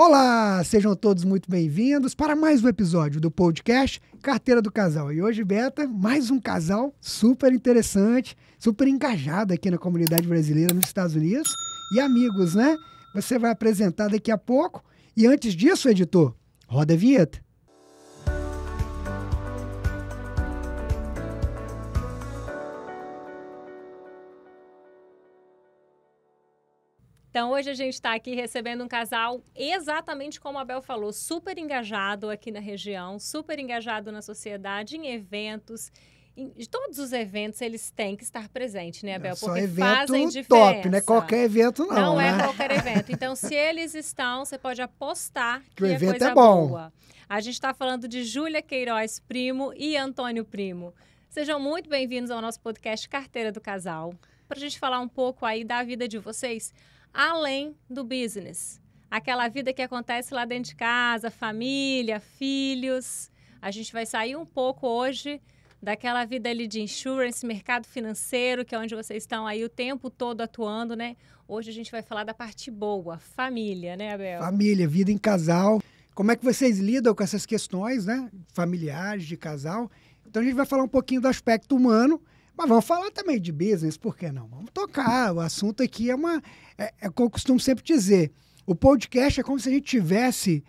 Olá, sejam todos muito bem-vindos para mais um episódio do podcast Carteira do Casal. E hoje, Beta, mais um casal super interessante, super engajado aqui na comunidade brasileira nos Estados Unidos. E amigos, né? Você vai apresentar daqui a pouco. E antes disso, editor, roda a vinheta. Então, hoje a gente está aqui recebendo um casal exatamente como a Bel falou, super engajado aqui na região, super engajado na sociedade, em eventos. Em todos os eventos eles têm que estar presentes, né, Abel? Porque evento fazem diferença. top, né? qualquer evento, não. Não é né? é qualquer evento. Então, se eles estão, você pode apostar que, que o é evento é, coisa é bom. Boa. A gente está falando de Júlia Queiroz Primo e Antônio Primo. Sejam muito bem-vindos ao nosso podcast Carteira do Casal. Para a gente falar um pouco aí da vida de vocês além do business. Aquela vida que acontece lá dentro de casa, família, filhos. A gente vai sair um pouco hoje daquela vida ali de insurance, mercado financeiro, que é onde vocês estão aí o tempo todo atuando, né? Hoje a gente vai falar da parte boa, família, né, Abel? Família, vida em casal. Como é que vocês lidam com essas questões, né? Familiares, de casal. Então a gente vai falar um pouquinho do aspecto humano mas vamos falar também de business, por que não? Vamos tocar. O assunto aqui é uma. É, é como eu costumo sempre dizer. O podcast é como se a gente tivesse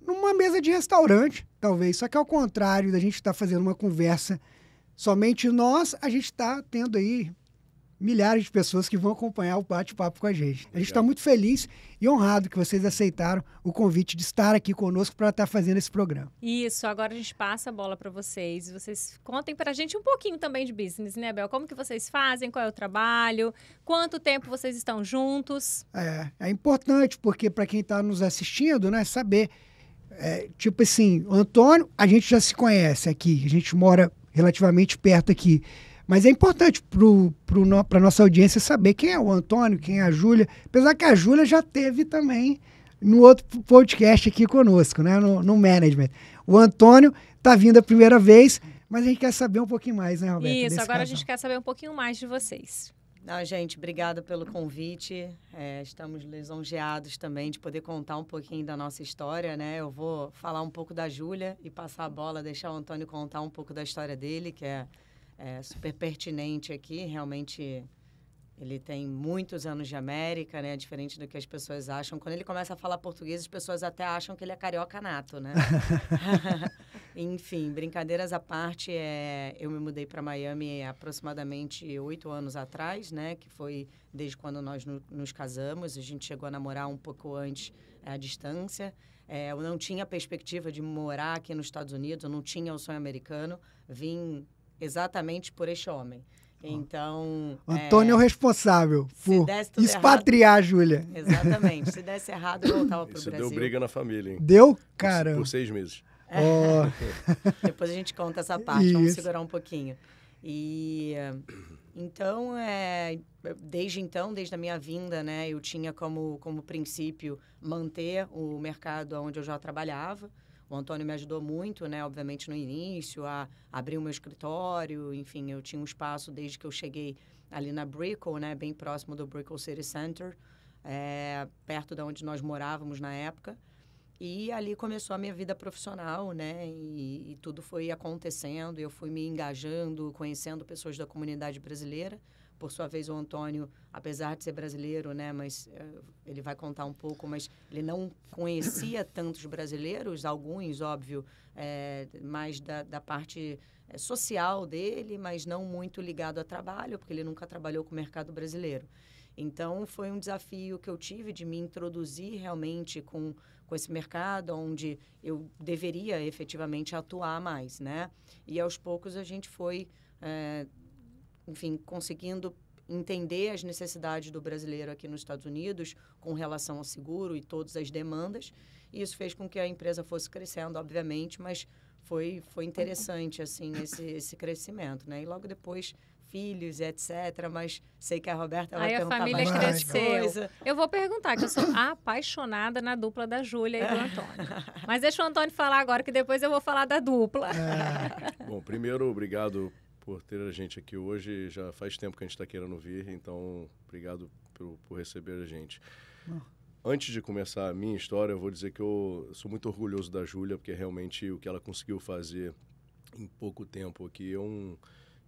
numa mesa de restaurante, talvez. Só que ao contrário da gente estar tá fazendo uma conversa somente nós, a gente está tendo aí milhares de pessoas que vão acompanhar o bate-papo com a gente. A gente está muito feliz e honrado que vocês aceitaram o convite de estar aqui conosco para estar tá fazendo esse programa. Isso, agora a gente passa a bola para vocês. Vocês contem para a gente um pouquinho também de business, né, Bel? Como que vocês fazem, qual é o trabalho, quanto tempo vocês estão juntos? É, é importante, porque para quem está nos assistindo, né, saber... É, tipo assim, o Antônio, a gente já se conhece aqui, a gente mora relativamente perto aqui. Mas é importante para a nossa audiência saber quem é o Antônio, quem é a Júlia. Apesar que a Júlia já teve também no outro podcast aqui conosco, né? no, no management. O Antônio está vindo a primeira vez, mas a gente quer saber um pouquinho mais, né, Roberto? Isso, agora casal. a gente quer saber um pouquinho mais de vocês. Não, gente, obrigada pelo convite. É, estamos lisonjeados também de poder contar um pouquinho da nossa história, né? Eu vou falar um pouco da Júlia e passar a bola, deixar o Antônio contar um pouco da história dele, que é é, super pertinente aqui. Realmente, ele tem muitos anos de América, né? Diferente do que as pessoas acham. Quando ele começa a falar português, as pessoas até acham que ele é carioca nato, né? Enfim, brincadeiras à parte, é, eu me mudei para Miami aproximadamente oito anos atrás, né? Que foi desde quando nós no, nos casamos. A gente chegou a namorar um pouco antes é, à distância. É, eu não tinha perspectiva de morar aqui nos Estados Unidos, eu não tinha o sonho americano. Vim exatamente por este homem. Então. Antônio é, o é, responsável por expatriar errado, a Júlia. Exatamente. Se desse errado, eu voltava para o Brasil. deu briga na família, hein? Deu? Cara. Por, por seis meses. Oh. Depois a gente conta essa parte, Isso. vamos segurar um pouquinho. E. Então, é, desde então, desde a minha vinda, né, eu tinha como, como princípio manter o mercado onde eu já trabalhava. O Antônio me ajudou muito, né? Obviamente no início, a abrir o meu escritório, enfim, eu tinha um espaço desde que eu cheguei ali na Brickell, né? Bem próximo do Brickell City Center, é, perto da onde nós morávamos na época. E ali começou a minha vida profissional, né? E, e tudo foi acontecendo, eu fui me engajando, conhecendo pessoas da comunidade brasileira. Por sua vez, o Antônio, apesar de ser brasileiro, né, mas eh, ele vai contar um pouco, mas ele não conhecia tantos brasileiros, alguns, óbvio, é, mais da, da parte eh, social dele, mas não muito ligado a trabalho, porque ele nunca trabalhou com o mercado brasileiro. Então, foi um desafio que eu tive de me introduzir realmente com, com esse mercado, onde eu deveria efetivamente atuar mais, né? E aos poucos a gente foi é, enfim, conseguindo entender as necessidades do brasileiro aqui nos Estados Unidos com relação ao seguro e todas as demandas. E isso fez com que a empresa fosse crescendo, obviamente, mas foi, foi interessante assim esse, esse crescimento, né? E logo depois filhos, etc. Mas sei que a Roberta vai Aí perguntar a família mais cresceu. Coisa. Eu vou perguntar, que eu sou apaixonada na dupla da Júlia e do Antônio. Mas deixa o Antônio falar agora, que depois eu vou falar da dupla. É. Bom, primeiro, obrigado por ter a gente aqui hoje. Já faz tempo que a gente está querendo vir, então obrigado por, por receber a gente. Antes de começar a minha história, eu vou dizer que eu sou muito orgulhoso da Júlia, porque realmente o que ela conseguiu fazer em pouco tempo aqui é um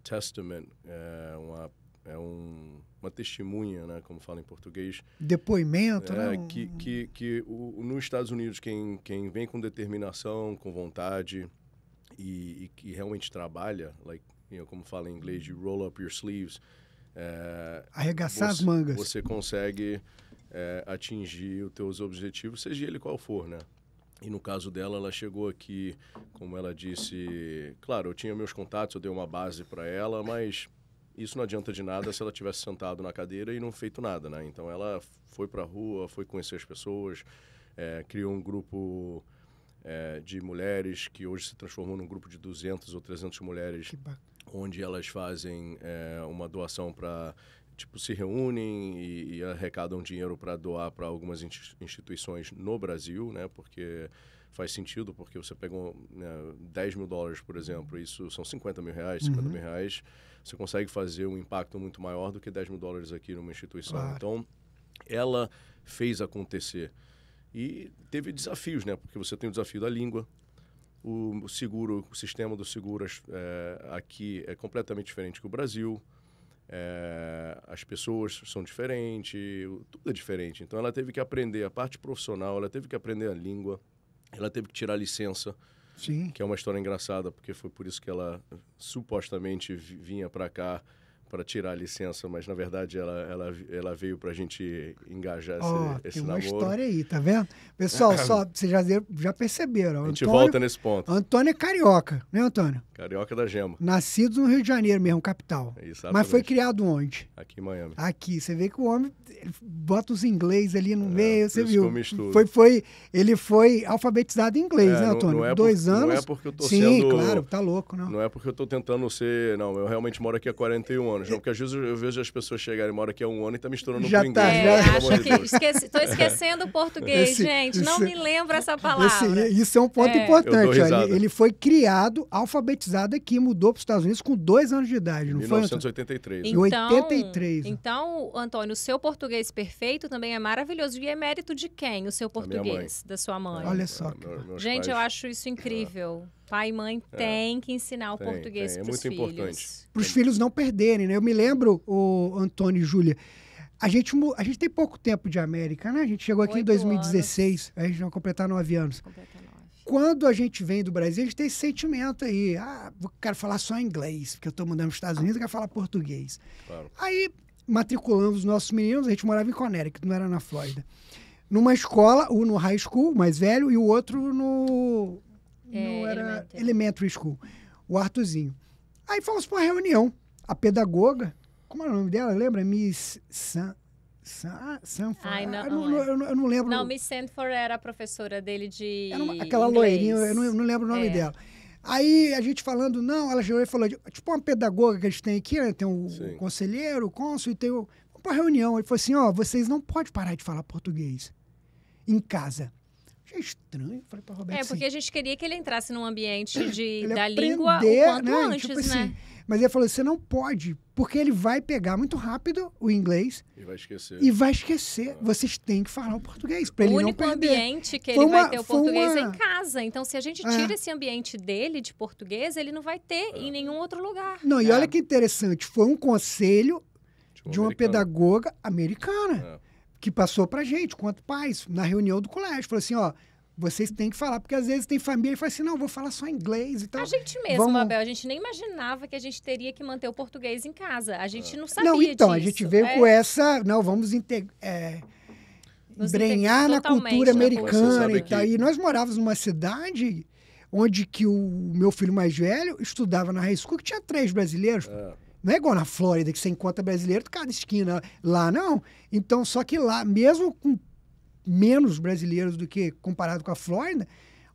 testament, é uma é um, uma testemunha, né, como fala em português. Depoimento, é, né? Que, que, que o, nos Estados Unidos, quem, quem vem com determinação, com vontade e, e que realmente trabalha, like, you know, como fala em inglês, de roll up your sleeves. É, Arregaçar você, as mangas. Você consegue é, atingir os teus objetivos, seja ele qual for, né? E no caso dela, ela chegou aqui, como ela disse, claro, eu tinha meus contatos, eu dei uma base para ela, mas isso não adianta de nada se ela tivesse sentado na cadeira e não feito nada, né? Então ela foi para a rua, foi conhecer as pessoas, é, criou um grupo é, de mulheres que hoje se transformou num grupo de 200 ou 300 mulheres onde elas fazem é, uma doação para tipo se reúnem e, e arrecadam dinheiro para doar para algumas instituições no Brasil, né? Porque faz sentido, porque você pega né, 10 mil dólares, por exemplo, isso são 50 mil reais, 50 uhum. mil reais, você consegue fazer um impacto muito maior do que 10 mil dólares aqui numa instituição. Claro. Então, ela fez acontecer. E teve desafios, né? Porque você tem o desafio da língua, o seguro, o sistema do seguro é, eh, aqui é completamente diferente que o Brasil. É, as pessoas são diferentes, tudo é diferente. Então ela teve que aprender a parte profissional, ela teve que aprender a língua, ela teve que tirar licença. Sim. Que é uma história engraçada, porque foi por isso que ela eh, supostamente vinha para cá para tirar a licença, mas na verdade ela, ela, ela veio para a gente engajar esse, oh, esse tem namoro. Tem uma história aí, tá vendo? Pessoal, só vocês já, já perceberam. A gente Antônio, volta nesse ponto. Antônio é carioca, né, Antônio? Carioca da Gema. Nascido no Rio de Janeiro mesmo, capital. Exatamente. Mas foi criado onde? Aqui em Miami. Aqui. Você vê que o homem bota os inglês ali no é, meio, você viu? Foi, foi, ele foi alfabetizado em inglês, é, né, Antônio? Não, não é Dois por, anos. Não é porque eu tô Sim, sendo... claro, tá louco, não. Não é porque eu tô tentando ser... Não, eu realmente moro aqui há 41 anos anos, não? Porque às vezes eu vejo as pessoas chegarem, mora aqui há é um ano e tá misturando já com tá, inglês. É, acho de que esquecendo o português, esse, gente. Esse, não me lembro essa palavra. Esse, isso é um ponto é. importante. Ele, ele, foi criado, alfabetizado aqui, mudou para os Estados Unidos com dois anos de idade, não 1983, foi? 1983. Né? Então, Então, Antônio, o seu português perfeito também é maravilhoso. E é mérito de quem o seu português? Da, sua mãe? Olha só. gente, eu acho isso incrível. Ah. Pai e mãe tem é. que ensinar o tem, português é para os filhos. É Para os filhos não perderem, né? Eu me lembro, o Antônio e Júlia, a gente, a gente tem pouco tempo de América, né? A gente chegou aqui Oito em 2016, anos. a gente vai completar nove anos. Quando a gente vem do Brasil, a gente tem esse sentimento aí. Ah, quero falar só inglês, porque eu estou mudando para os Estados Unidos, eu quero falar português. Claro. Aí matriculamos os nossos meninos, a gente morava em Connecticut, não era na Flórida. Numa escola, um no high school, mais velho, e o outro no é, não era elementary. elementary school. O Arthurzinho. Aí fomos para uma reunião. A pedagoga, como era o nome dela? Lembra? Miss San... San... Ah, Sanford? É. eu, não, lembro. Não, Miss Sanford era a professora dele de uma, Aquela inglês. loirinha, eu não, eu não lembro o nome é. dela. Aí a gente falando, não, ela chegou e falou, tipo uma pedagoga que a gente tem aqui, né? Tem um conselheiro, o cônsul e tem o... Vamos pra reunião. Ele falou assim, ó, oh, vocês não podem parar de falar português em casa é estranho. Falei pra Roberto. É, porque assim, a gente queria que ele entrasse num ambiente de, da língua o né, quanto né? antes, tipo assim, né? Mas ele falou: você não pode, porque ele vai pegar muito rápido o inglês. E vai esquecer. E vai esquecer. Ah. Vocês têm que falar o português. Pra o ele único não perder. ambiente que ele uma, vai ter o português uma... é em casa. Então, se a gente é. tira ah. esse ambiente dele de português, ele não vai ter ah. em é. nenhum outro lugar. Não, e é. olha que interessante: foi um conselho de, um de uma tipo pedagoga americana que passou pra gente, quanto pais, na reunião do colégio. Falou assim, ó, vocês têm que falar, porque às vezes tem família e fala assim, não, vou falar só inglês e tal. A gente mesmo, Vamos... Abel, a gente nem imaginava que a gente teria que manter o português em casa. A gente não sabia Não, então, disso. a gente veio é. com essa, não, vamos integrar... É, embrenhar na cultura né, americana e tal. Que... E nós morávamos numa cidade onde que o meu filho mais velho estudava na high school, que tinha três brasileiros. É. Não é igual na Flórida, que você encontra brasileiro cada esquina. Lá não. Então, só que lá, mesmo com menos brasileiros do que comparado com a Flórida,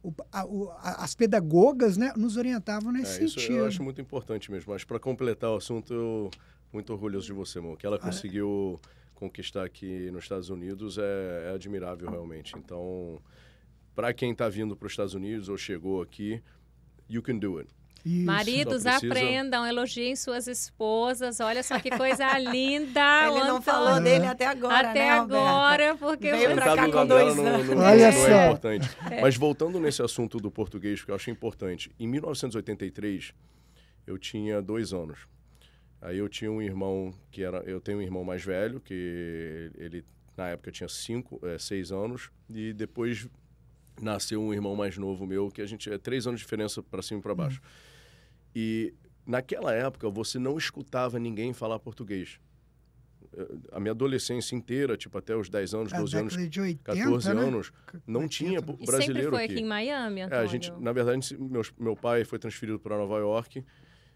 o, a, o, a, as pedagogas né, nos orientavam nesse é, isso sentido. Isso eu acho muito importante mesmo. Mas para completar o assunto, eu muito orgulhoso de você, Mo, que ela ah, conseguiu conquistar aqui nos Estados Unidos é, é admirável realmente. Então, para quem está vindo para os Estados Unidos ou chegou aqui, you can do it. Isso, Maridos aprendam, elogiem suas esposas. Olha só que coisa linda. Ele não falou dele até agora. Até né, agora, porque veio pra cá com dois anos. Não, não, é Olha não é importante. É. Mas voltando nesse assunto do português, que eu acho importante. Em 1983, eu tinha dois anos. Aí eu tinha um irmão que era. Eu tenho um irmão mais velho, que ele na época tinha cinco, é, seis anos, e depois nasceu um irmão mais novo meu, que a gente é três anos de diferença para cima e para baixo. Uhum. E naquela época você não escutava ninguém falar português. A minha adolescência inteira, tipo até os 10 anos, 12 anos, 80, 14 né? anos, não tinha brasileiro e sempre foi aqui. aqui em Miami, Antônio. É, a gente, na verdade, meu, meu pai foi transferido para Nova York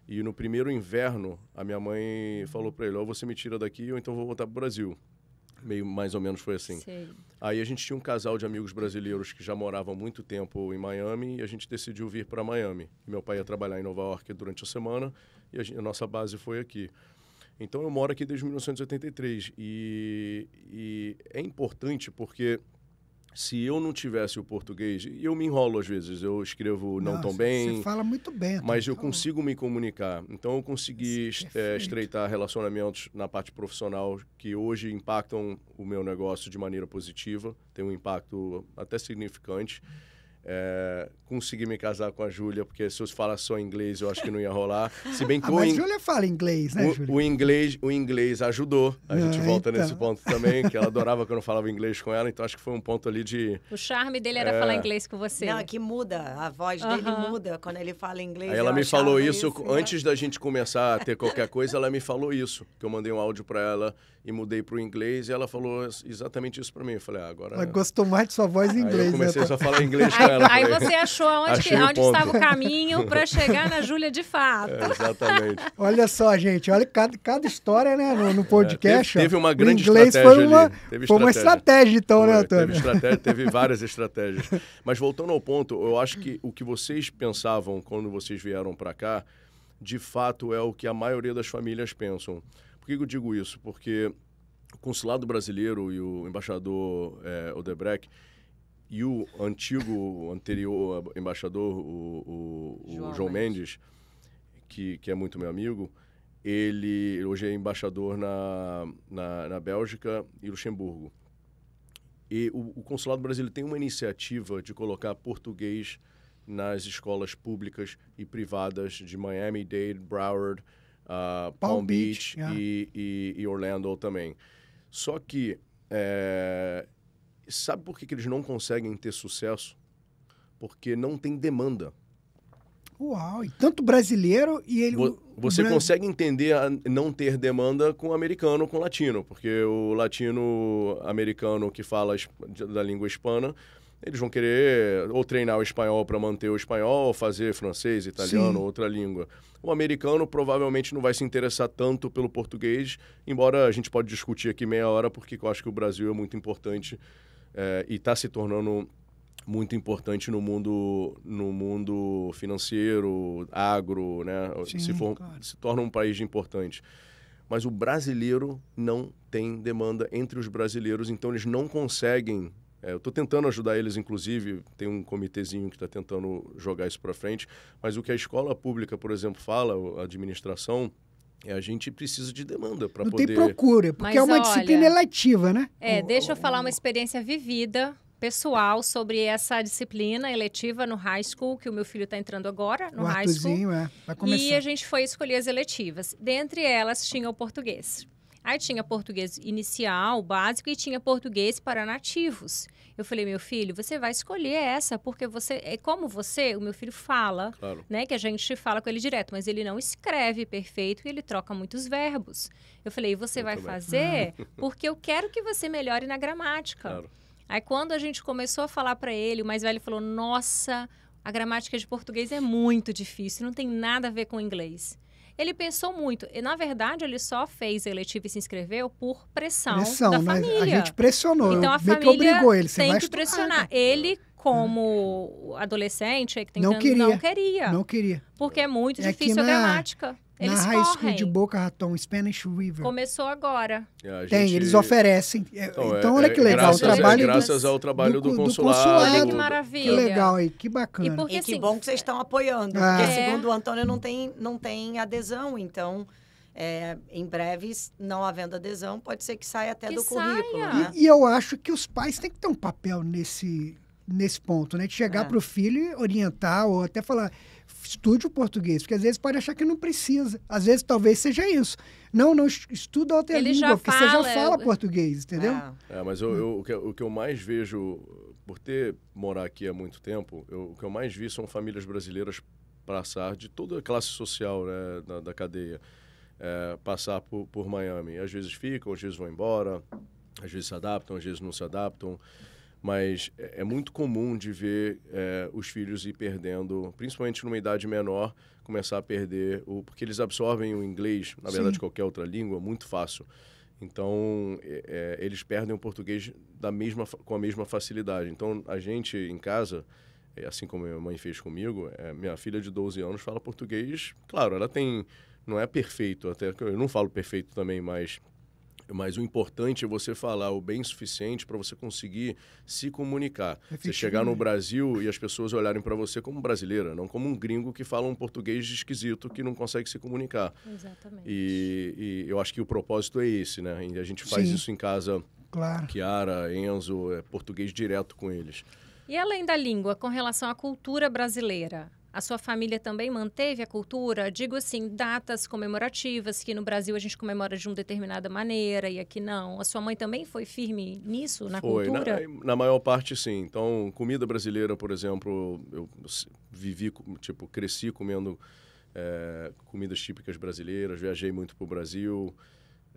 e no primeiro inverno a minha mãe falou para ele: "Ou você me tira daqui ou então vou voltar para o Brasil" meio mais ou menos foi assim. Aí a gente tinha um casal de amigos brasileiros que já moravam muito tempo em Miami e a gente decidiu vir para Miami. Meu pai ia trabalhar em Nova York durante a semana e a, gente, a nossa base foi aqui. Então eu moro aqui desde 1983 e, e é importante porque se eu não tivesse o português, eu me enrolo às vezes, eu escrevo não, não tão bem. Você fala muito bem. Mas eu consigo me comunicar. Então eu consegui é, estreitar relacionamentos na parte profissional que hoje impactam o meu negócio de maneira positiva, tem um impacto até significante. Hum é, consegui me casar com a Júlia, porque se eu falasse só inglês, eu acho que não ia rolar. Se bem que ah, mas in... Júlia fala inglês, né, o, o, inglês, o inglês ajudou. A ah, gente volta então. nesse ponto também, que ela adorava quando eu falava inglês com ela, então acho que foi um ponto ali de... O charme dele era é... falar inglês com você. Não, né? é que muda, a voz dele muda quando ele fala inglês. Aí ela me falou isso, isso né? antes da gente começar a ter qualquer coisa, ela me falou isso, que eu mandei um áudio para ela e mudei para o inglês, e ela falou exatamente isso para mim. Eu falei, ah, agora... Ela gostou mais de sua voz em inglês. Aí eu né, comecei né? só a falar inglês com ela. Ela Aí foi... você achou aonde, que, aonde estava o caminho para chegar na Júlia de fato. É, exatamente. olha só, gente, olha cada, cada história, né, no, no podcast. É, teve, teve, uma grande inglês estratégia. Foi uma, estratégia. foi uma estratégia, então, né, foi, né, Antônio? Teve, teve várias estratégias. Mas voltando ao ponto, eu acho que o que vocês pensavam quando vocês vieram para cá, de fato é o que a maioria das famílias pensam. Por que eu digo isso? Porque o consulado brasileiro e o embaixador é, Odebrecht e o antigo, anterior embaixador, o, o, João, João Mendes, Mendes que, que é muito meu amigo, ele hoje é embaixador na, na, na Bélgica e Luxemburgo. E o, o, Consulado Brasileiro tem uma iniciativa de colocar português nas escolas públicas e privadas de Miami-Dade, Broward, uh, Palm, Palm, Beach, Beach yeah. É. e, e, e, Orlando também. Só que é, sabe por que, que eles não conseguem ter sucesso? Porque não tem demanda. Uau, e tanto brasileiro e ele. Você consegue entender não ter demanda com americano com latino, porque o latino americano que fala da língua hispana, eles vão querer ou treinar o espanhol para manter o espanhol, ou fazer francês, italiano, Sim. outra língua. O americano provavelmente não vai se interessar tanto pelo português, embora a gente pode discutir aqui meia hora, porque eu acho que o Brasil é muito importante é, e está se tornando muito importante no mundo no mundo financeiro, agro, né? Sim, se, for, claro. se torna um país importante. Mas o brasileiro não tem demanda entre os brasileiros, então eles não conseguem. É, eu estou tentando ajudar eles, inclusive, tem um comitezinho que está tentando jogar isso para frente, mas o que a escola pública, por exemplo, fala, a administração, é, a gente precisa de demanda para poder... Não tem procura, porque é Mas é uma olha, disciplina eletiva, né? É, deixa eu falar uma experiência vivida, pessoal, sobre essa disciplina eletiva no high school, que o meu filho está entrando agora no o high school. É, vai começar. E a gente foi escolher as eletivas. Dentre elas tinha o português. Aí ah, tinha português inicial, básico, e tinha português para nativos. Eu falei, meu filho, você vai escolher essa, porque você. É como você, o meu filho fala, claro. né? Que a gente fala com ele direto, mas ele não escreve perfeito e ele troca muitos verbos. Eu falei, você eu vai também. fazer porque eu quero que você melhore na gramática. Claro. Aí quando a gente começou a falar para ele, o mais velho falou: Nossa, a gramática de português é muito difícil, não tem nada a ver com inglês. Ele pensou muito. E, na verdade, ele só fez eletivo e se inscreveu por pressão, pressão da né? família. A gente pressionou. Então, a família que obrigou ele. Você tem que pressionar. Né? Ele é. como adolescente, é que tem não queria, não queria. Não queria. Porque é muito é difícil a gramática. Eles na High correm. School de Boca Raton, Spanish River. Começou agora. É, gente... Tem, eles oferecem. É, então, então é, olha é que legal. Graças, o trabalho é, graças do, ao trabalho do, do, consulado. do consulado. Olha que maravilha. Que legal aí, que bacana. E, porque, e que assim, bom que vocês é. estão apoiando. Porque, segundo o Antônio, não tem, não tem adesão. Então, é, em breves, não havendo adesão, pode ser que saia até que do saia. currículo. Né? E, e, eu acho que os pais têm que ter um papel nesse, nesse ponto, né? De chegar é. para o filho orientar ou até falar estude o português, porque às vezes pode achar que não precisa. Às vezes talvez seja isso. Não, não estuda outra Ele língua, porque fala, você já fala português, entendeu? É. é, mas eu, eu, o, que, o que eu mais vejo, por ter morar aqui há muito tempo, eu, o que eu mais vi são famílias brasileiras passar de toda a classe social né, da, da cadeia, é, passar por, por Miami. Às vezes ficam, às vezes vão embora, às vezes se adaptam, às vezes não se adaptam mas é, é muito comum de ver é, os filhos ir perdendo, principalmente numa idade menor, começar a perder, o, porque eles absorvem o inglês, na verdade Sim. qualquer outra língua, muito fácil. Então, é, é eles perdem o português da mesma, com a mesma facilidade. Então, a gente em casa, é, assim como minha mãe fez comigo, é, minha filha de 12 anos fala português, claro, ela tem. Não é perfeito, até eu não falo perfeito também, mas mas o importante é você falar o bem suficiente para você conseguir se comunicar. É você chegar no né? Brasil e as pessoas olharem para você como brasileira, não como um gringo que fala um português esquisito que não consegue se comunicar. Exatamente. E, e eu acho que o propósito é esse, né? a gente faz Sim. isso em casa. Claro. Kiara, Enzo, é português direto com eles. E além da língua, com relação à cultura brasileira, a sua família também manteve a cultura? Digo assim, datas comemorativas, que no Brasil a gente comemora de uma determinada maneira e aqui não. A sua mãe também foi firme nisso, na foi, cultura? Na, na maior parte, sim. Então, comida brasileira, por exemplo, eu vivi, tipo, cresci comendo é, comidas típicas brasileiras, viajei muito para o Brasil,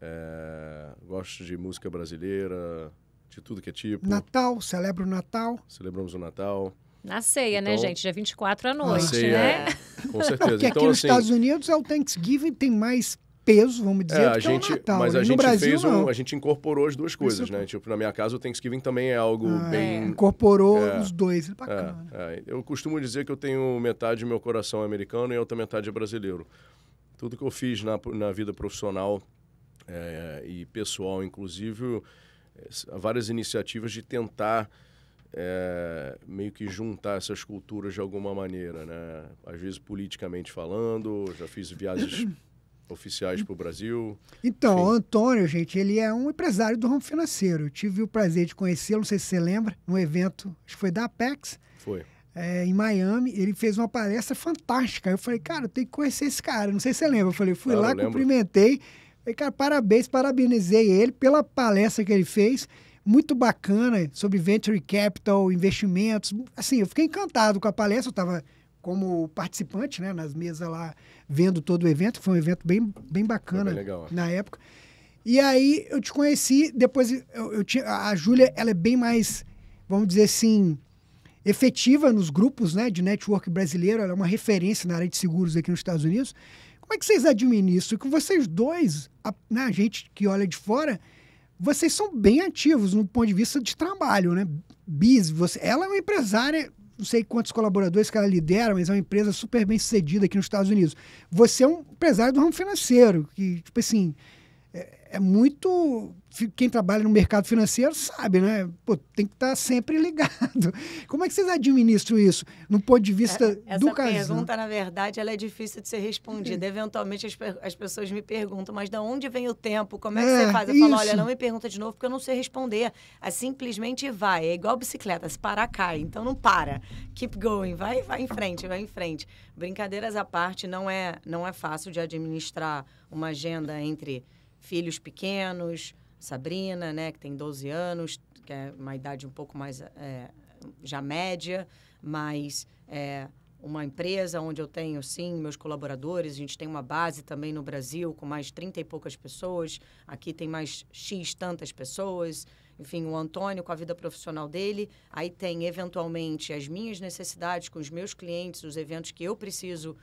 é, gosto de música brasileira, de tudo que é tipo. Natal, celebra o Natal. Celebramos o Natal. Na ceia, né, então, né, gente? Dia é 24 à noite, ceia, né? É, com certeza. porque então, aqui nos assim, Estados Unidos é o Thanksgiving tem mais peso, vamos dizer, é, a gente, Natal, Mas a gente Brasil, fez um, a gente incorporou as duas coisas, Isso. né? Tipo, na minha casa o Thanksgiving também é algo ah, bem... É. Incorporou é, os dois, é bacana. Né? Eu costumo dizer que eu tenho metade do meu coração americano e outra metade é brasileiro. Tudo que eu fiz na, na vida profissional e pessoal, inclusive, várias iniciativas de tentar é, meio que juntar essas culturas de alguma maneira, né? Às vezes politicamente falando, já fiz viagens oficiais para o Brasil. Então, Enfim. Antônio, gente, ele é um empresário do ramo financeiro. Eu tive o prazer de conhecê-lo, não sei se você lembra, num evento, acho que foi da Apex. Foi. É, em Miami, ele fez uma palestra fantástica. Eu falei, cara, eu tenho que conhecer esse cara. Não sei se você lembra. Eu falei, fui ah, lá, cumprimentei. Falei, cara, parabéns, parabenizei ele pela palestra que ele fez muito bacana sobre venture capital, investimentos. Assim, eu fiquei encantado com a palestra, eu estava como participante, né, nas mesas lá, vendo todo o evento. Foi um evento bem, bem bacana bem legal, na época. E aí eu te conheci, depois eu, eu tinha, a Júlia, ela é bem mais, vamos dizer assim, efetiva nos grupos, né, de network brasileiro, ela é uma referência na área de seguros aqui nos Estados Unidos. Como é que vocês administram? Que vocês dois, a, né, a gente que olha de fora, vocês são bem ativos no ponto de vista de trabalho, né? Biz, você, ela é uma empresária, não sei quantos colaboradores que ela lidera, mas é uma empresa super bem sucedida aqui nos Estados Unidos. Você é um empresário do ramo financeiro, que, tipo assim, é muito. Quem trabalha no mercado financeiro sabe, né? Pô, tem que estar tá sempre ligado. Como é que vocês administram isso, no ponto de vista é, do caso? Essa né? pergunta, na verdade, ela é difícil de ser respondida. Eventualmente, as, as, pessoas me perguntam, mas de onde vem o tempo? Como é que é, você faz? Eu isso. falo, olha, não me pergunta de novo, porque eu não sei responder. É simplesmente vai. É igual bicicleta, se parar, cai. Então, não para. Keep going. Vai, vai em frente, vai em frente. Brincadeiras à parte, não é, não é fácil de administrar uma agenda entre filhos pequenos, Sabrina, né, que tem 12 anos, que é uma idade um pouco mais é, já média, mas é, uma empresa onde eu tenho, sim, meus colaboradores. A gente tem uma base também no Brasil com mais 30 e poucas pessoas. Aqui tem mais X tantas pessoas. Enfim, o Antônio com a vida profissional dele. Aí tem, eventualmente, as minhas necessidades com os meus clientes, os eventos que eu preciso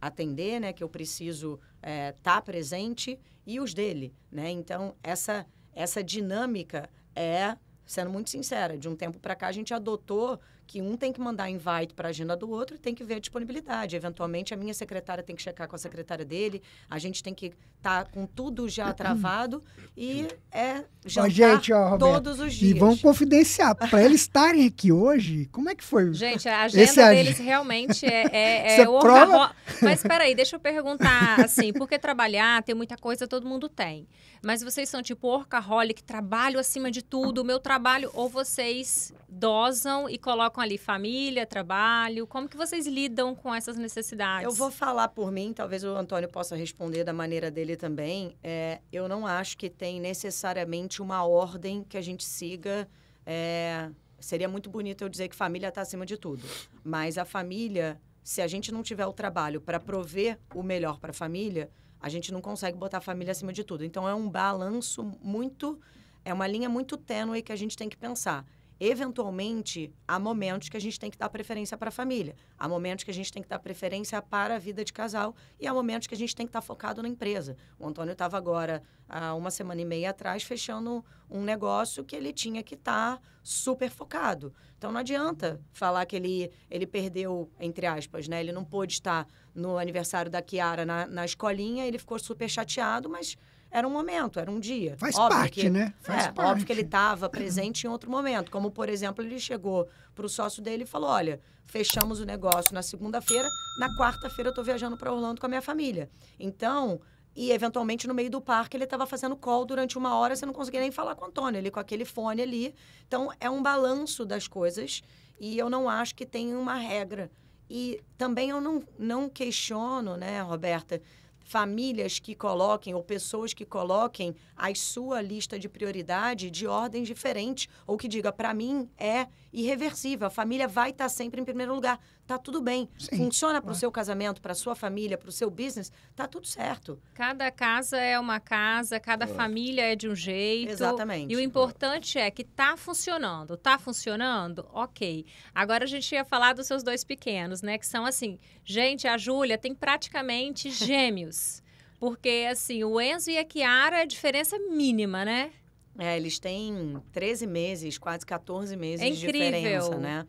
atender, né, que eu preciso estar é, tá presente, e os dele. Né? Então, essa, essa dinâmica é, sendo muito sincera, de um tempo para cá a gente adotou que um tem que mandar invite para a agenda do outro e tem que ver a disponibilidade. Eventualmente, a minha secretária tem que checar com a secretária dele, a gente tem que estar tá com tudo já travado e é jantar gente, ó, Roberto, todos os dias. E vamos confidenciar, para eles estarem aqui hoje, como é que foi? Gente, a agenda deles realmente é, é, é prova Mas aí deixa eu perguntar, assim, porque trabalhar, tem muita coisa, todo mundo tem. Mas vocês são tipo workaholic, trabalho acima de tudo, o meu trabalho, ou vocês dosam e colocam ali família, trabalho? Como que vocês lidam com essas necessidades? Eu vou falar por mim, talvez o Antônio possa responder da maneira dele também. É, eu não acho que tem necessariamente uma ordem que a gente siga. É, seria muito bonito eu dizer que família está acima de tudo, mas a família, se a gente não tiver o trabalho para prover o melhor para a família, a gente não consegue botar a família acima de tudo. Então é um balanço muito. É uma linha muito tênue que a gente tem que pensar. Eventualmente, há momentos que a gente tem que dar preferência para a família, há momentos que a gente tem que dar preferência para a vida de casal e há momentos que a gente tem que estar tá focado na empresa. O Antônio estava agora, há uma semana e meia atrás, fechando um negócio que ele tinha que estar tá super focado. Então não adianta falar que ele, ele perdeu, entre aspas, né? Ele não pôde estar no aniversário da Kiara na, na escolinha, ele ficou super chateado, mas era um momento, era um dia. Faz óbvio parte, que, né? Faz é, parte. óbvio que ele estava presente em outro momento. Como, por exemplo, ele chegou para o sócio dele e falou: olha, fechamos o negócio na segunda-feira, na quarta-feira eu estou viajando para Orlando com a minha família. Então, e eventualmente no meio do parque ele estava fazendo call durante uma hora, você não conseguia nem falar com o Antônio, ele com aquele fone ali. Então é um balanço das coisas e eu não acho que tem uma regra. E também eu não, não questiono, né, Roberta, famílias que coloquem ou pessoas que coloquem a sua lista de prioridade de ordens diferentes ou que diga para mim é irreversível, a família vai estar tá sempre em primeiro lugar tá tudo bem. Sim, Funciona para o seu casamento, para sua família, para o seu business, tá tudo certo. Cada casa é uma casa, cada é. família é de um jeito. Exatamente. E o importante é, que tá funcionando. Tá funcionando? OK. Agora a gente ia falar dos seus dois pequenos, né, que são assim, gente, a Júlia tem praticamente gêmeos. porque assim, o Enzo e a Kiara, a diferença é mínima, né? É, eles têm 13 meses, quase 14 meses é de diferença, né?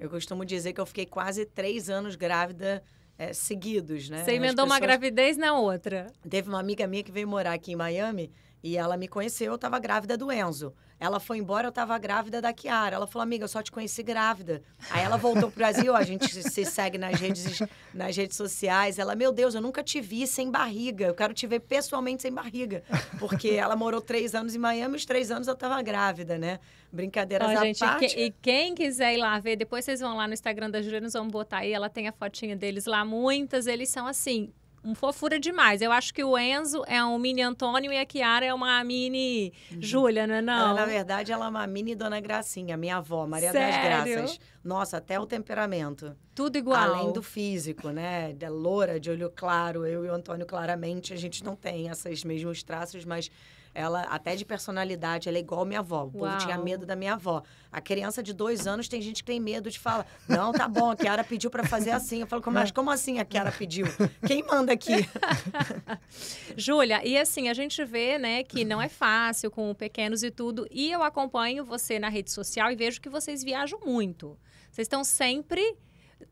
Eu costumo dizer que eu fiquei quase três anos grávida é, seguidos, né? Você emendou pessoas... uma gravidez na outra. Teve uma amiga minha que veio morar aqui em Miami e ela me conheceu, eu estava grávida do Enzo. Ela foi embora, eu tava grávida da Kiara. Ela falou, amiga, eu só te conheci grávida. Aí ela voltou pro Brasil, a gente se segue nas redes, nas redes sociais. Ela, meu Deus, eu nunca te vi sem barriga. Eu quero te ver pessoalmente sem barriga. Porque ela morou três anos em Miami, os três anos eu tava grávida, né? Brincadeiras à gente, parte. e quem quiser ir lá ver, depois vocês vão lá no Instagram da Juliana, nós vamos botar aí, ela tem a fotinha deles lá. Muitas, eles são assim, um fofura demais. Eu acho que o Enzo é um mini Antônio e a Kiara é uma mini uhum. Júlia, não é não? Ela, na verdade, ela é uma mini Dona Gracinha, minha avó, Maria Sério? das Graças. Nossa, até o temperamento. Tudo igual. Além do físico, né? Da loura, de olho claro. Eu e o Antônio, claramente, a gente não tem esses mesmos traços, mas ela, até de personalidade, ela é igual minha avó. O povo Uau. tinha medo da minha avó. A criança de dois anos tem gente que tem medo de falar: não, tá bom, a Kiara pediu para fazer assim. Eu falo, mas como assim a Kiara pediu? Quem manda aqui? Júlia, e assim, a gente vê, né, que não é fácil com pequenos e tudo. E eu acompanho você na rede social e vejo que vocês viajam muito. Vocês estão sempre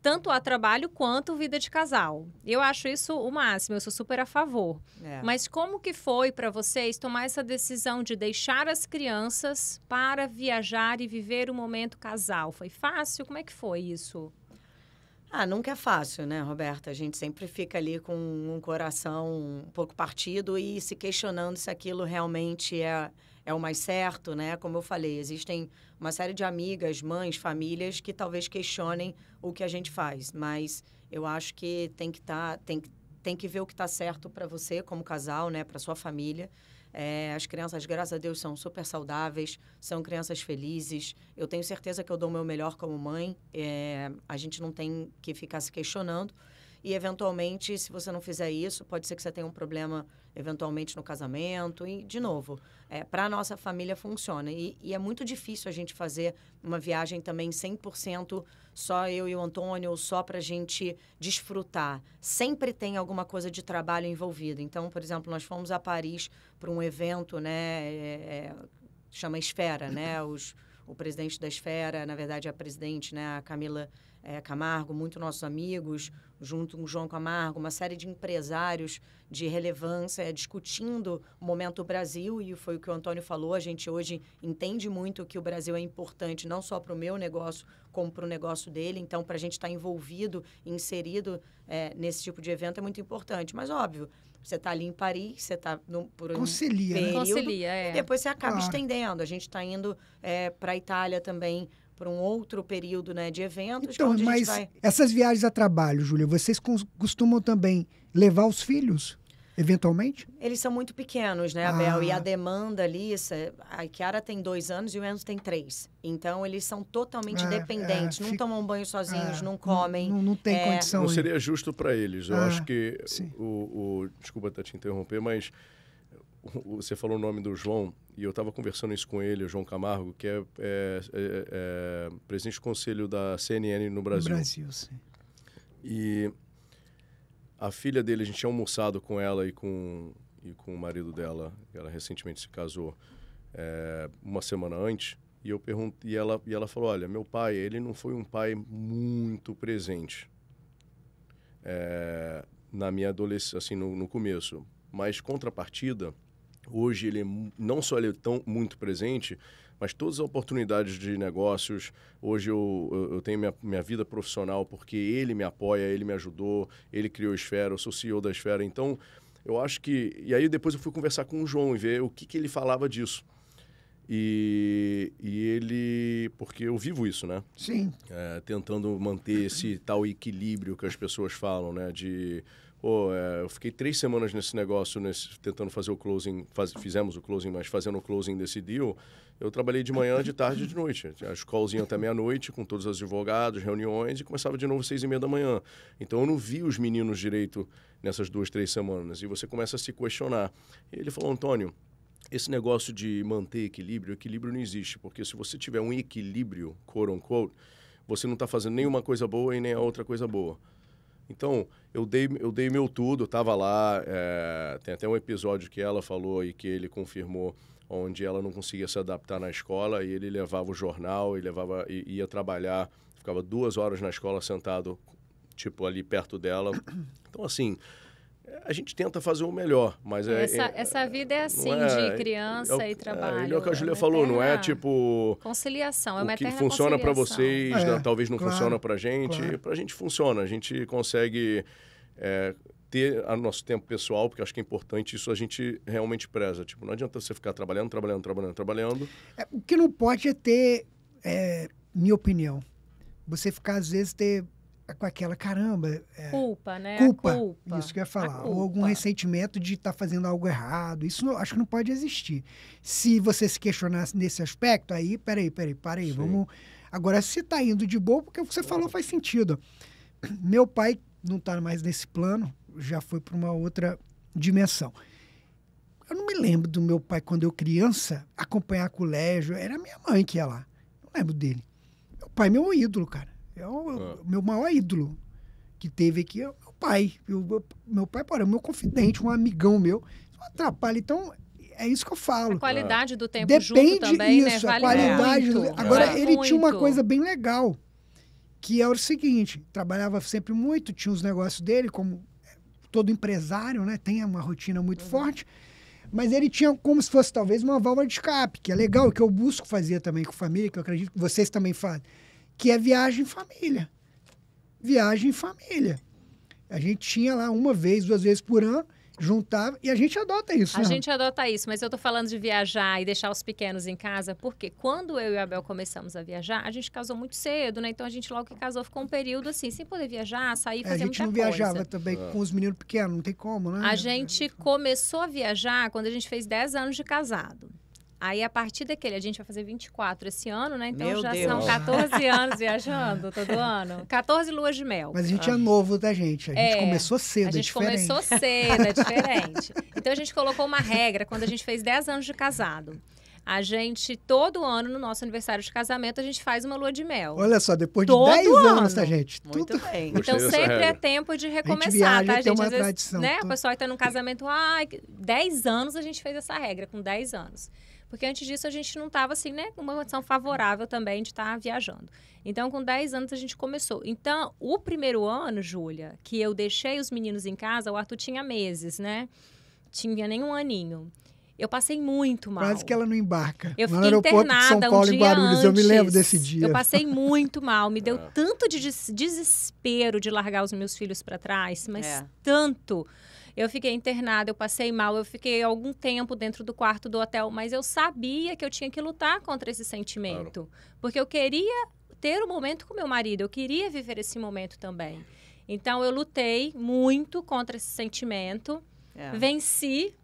tanto a trabalho quanto vida de casal. Eu acho isso o máximo, eu sou super a favor. É. Mas como que foi para vocês tomar essa decisão de deixar as crianças para viajar e viver o momento casal? Foi fácil? Como é que foi isso? Ah, nunca é fácil, né, Roberta? A gente sempre fica ali com um coração um pouco partido e se questionando se aquilo realmente é, é o mais certo, né? Como eu falei, existem uma série de amigas, mães, famílias que talvez questionem o que a gente faz, mas eu acho que tem que estar, tá, tem, tem que ver o que está certo para você como casal, né, para sua família. É, as crianças, graças a Deus, são super saudáveis, são crianças felizes. Eu tenho certeza que eu dou o meu melhor como mãe. É, a gente não tem que ficar se questionando. E, eventualmente, se você não fizer isso, pode ser que você tenha um problema, eventualmente, no casamento. E, de novo, é, para a nossa família funciona. E, e, é muito difícil a gente fazer uma viagem também 100% só eu e o Antônio, ou só para a gente desfrutar. Sempre tem alguma coisa de trabalho envolvida. Então, por exemplo, nós fomos a Paris para um evento, né? É, é chama Esfera, né? Os, o presidente da Esfera, na verdade, é a presidente, né? A Camila é, Camargo, muito nossos amigos, junto com o João Camargo, uma série de empresários de relevância é, discutindo o momento do Brasil, e foi o que o Antônio falou. A gente hoje entende muito que o Brasil é importante, não só para o meu negócio, como para o negócio dele. Então, para a gente estar tá envolvido, inserido é, nesse tipo de evento é muito importante. Mas, óbvio, você está ali em Paris, você está por um Concilia, né? período, né? Concilia, é. E depois você acaba claro. estendendo. A gente está indo é, para a Itália também para um outro período né, de eventos. Então, mas vai... essas viagens a trabalho, Júlia, vocês costumam também levar os filhos? eventualmente? Eles são muito pequenos, né, Abel? Ah. E a ah. demanda ali, a Kiara tem dois anos e o Enzo tem três. Então, eles são totalmente ah, é, dependentes, não fica... tomam banho sozinhos, ah, não comem. Não, não tem é. condição. Não seria justo para eles. Eu acho que o, o, Desculpa até te interromper, mas você falou o nome do João e eu estava conversando isso com ele, o João Camargo, que é, é presidente do conselho da CNN no Brasil. No Brasil, sim. E a filha dele, a gente tinha almoçado com ela e com, e com o marido dela, ela recentemente se casou, é, uma semana antes, e eu perguntei, e ela, e ela falou, olha, meu pai, ele não foi um pai muito presente é, na minha adolescência, assim, no, no começo. Mas, contrapartida, hoje ele é não só ele é tão muito presente, mas todas as oportunidades de negócios. Hoje eu, eu, tenho minha, minha vida profissional porque ele me apoia, ele me ajudou, ele criou a Esfera, eu sou CEO da Esfera. Então, eu acho que. E aí depois eu fui conversar com o João e ver o que, que ele falava disso. E, e ele. Porque eu vivo isso, né? Sim. É, tentando manter esse tal equilíbrio que as pessoas falam, né? De. Pô, é, eu fiquei três semanas nesse negócio, nesse, tentando fazer o closing, faz, fizemos o closing, mas fazendo o closing desse deal, eu trabalhei de manhã, de tarde e de noite. As callzinhas até meia-noite, com todos os advogados, reuniões, e começava de novo às seis e meia da manhã. Então eu não vi os meninos direito nessas duas, três semanas. E você começa a se questionar. E ele falou, Antônio, esse negócio de manter equilíbrio, equilíbrio não existe, porque se você tiver um equilíbrio, quote unquote, você não está fazendo nenhuma coisa boa e nem a outra coisa boa. Então, eu dei, eu dei meu tudo, estava lá, é, tem até um episódio que ela falou e que ele confirmou, onde ela não conseguia se adaptar na escola e ele levava o jornal, e levava, e, ia trabalhar, ficava duas horas na escola sentado, tipo, ali perto dela. Então, assim, a gente tenta fazer o melhor, mas é... Essa, é, essa vida é assim, é, de criança é, e é, trabalho. É, o que a é Julia falou, não é tipo... Conciliação, é uma eterna que funciona para vocês, é, né, talvez não claro, funciona para gente. Claro. Para a gente funciona, a gente consegue ter o nosso tempo pessoal, porque acho que é importante isso a gente realmente preza. Tipo, não adianta você ficar trabalhando, trabalhando, trabalhando, trabalhando. o que não pode é ter, minha opinião, você ficar às vezes ter com aquela caramba. É, culpa, né? Culpa, culpa, Isso que eu ia falar. Ou algum ressentimento de estar tá fazendo algo errado. Isso não, acho que não pode existir. Se você se questionasse nesse aspecto, aí, peraí, peraí, peraí, vamos. Agora, se está indo de boa, porque o que você falou faz sentido. Meu pai não está mais nesse plano, já foi para uma outra dimensão. Eu não me lembro do meu pai quando eu criança acompanhar colégio. Era minha mãe que ia lá. Não lembro dele. Meu pai é meu ídolo, cara. É o ah. meu maior ídolo que teve aqui, é o meu pai. meu meu pai, porra, é meu confidente, um amigão meu. Isso atrapalha. Então, é isso que eu falo. A qualidade do tempo Depende junto também, né? isso, né? Vale a qualidade. Muito, Agora, ele muito. tinha uma coisa bem legal, que é o seguinte, trabalhava sempre muito, tinha os negócios dele, como é, todo empresário, né? Tem uma rotina muito uhum. forte. Mas ele tinha como se fosse talvez uma válvula de escape, que é legal, que eu busco fazer também com família, que eu acredito que vocês também fazem que é viagem família. Viagem família. A gente tinha lá uma vez, duas vezes por ano, juntava e a gente adota isso. A né? gente adota isso, mas eu tô falando de viajar e deixar os pequenos em casa, porque quando eu e o Abel começamos a viajar, a gente casou muito cedo, né? Então a gente logo que casou ficou um período assim, sem poder viajar, sair, é, fazer muita coisa. A gente não coisa. viajava também é. com os meninos pequenos, não tem como, né? A gente começou a viajar quando a gente fez 10 anos de casado. Aí, a partir daquele, a gente vai fazer 24 esse ano, né? Então Meu já Deus. são 14 anos viajando todo ano. 14 luas de mel. Mas a gente é ah. é novo da tá, gente. A gente é, começou cedo, A é gente é começou cedo, é diferente. Então a gente colocou uma regra quando a gente fez 10 anos de casado. A gente, todo ano, no nosso aniversário de casamento, a gente faz uma lua de mel. Olha só, depois de 10 anos, tá, gente? Muito tudo... bem. Gostei então, sempre é tempo de recomeçar, viaja, tá, gente? Tem uma Às vezes, tradição, né? O pessoal está num casamento, ah, 10 anos a gente fez essa regra, com 10 anos. Porque antes disso a gente não estava assim, né? Uma condição favorável também de estar tá viajando. Então, com 10 anos a gente começou. Então, o primeiro ano, Júlia, que eu deixei os meninos em casa, o Arthur tinha meses, né? Tinha nem um aninho. Eu passei muito mal. Quase que ela não embarca. Eu fiquei internada São Paulo, um dia antes. eu me lembro desse dia. Eu passei muito mal, me deu é. tanto de des desespero de largar os meus filhos para trás, mas é. tanto eu fiquei internada, eu passei mal, eu fiquei algum tempo dentro do quarto do hotel, mas eu sabia que eu tinha que lutar contra esse sentimento, claro. porque eu queria ter o um momento com meu marido, eu queria viver esse momento também. Então eu lutei muito contra esse sentimento, é. venci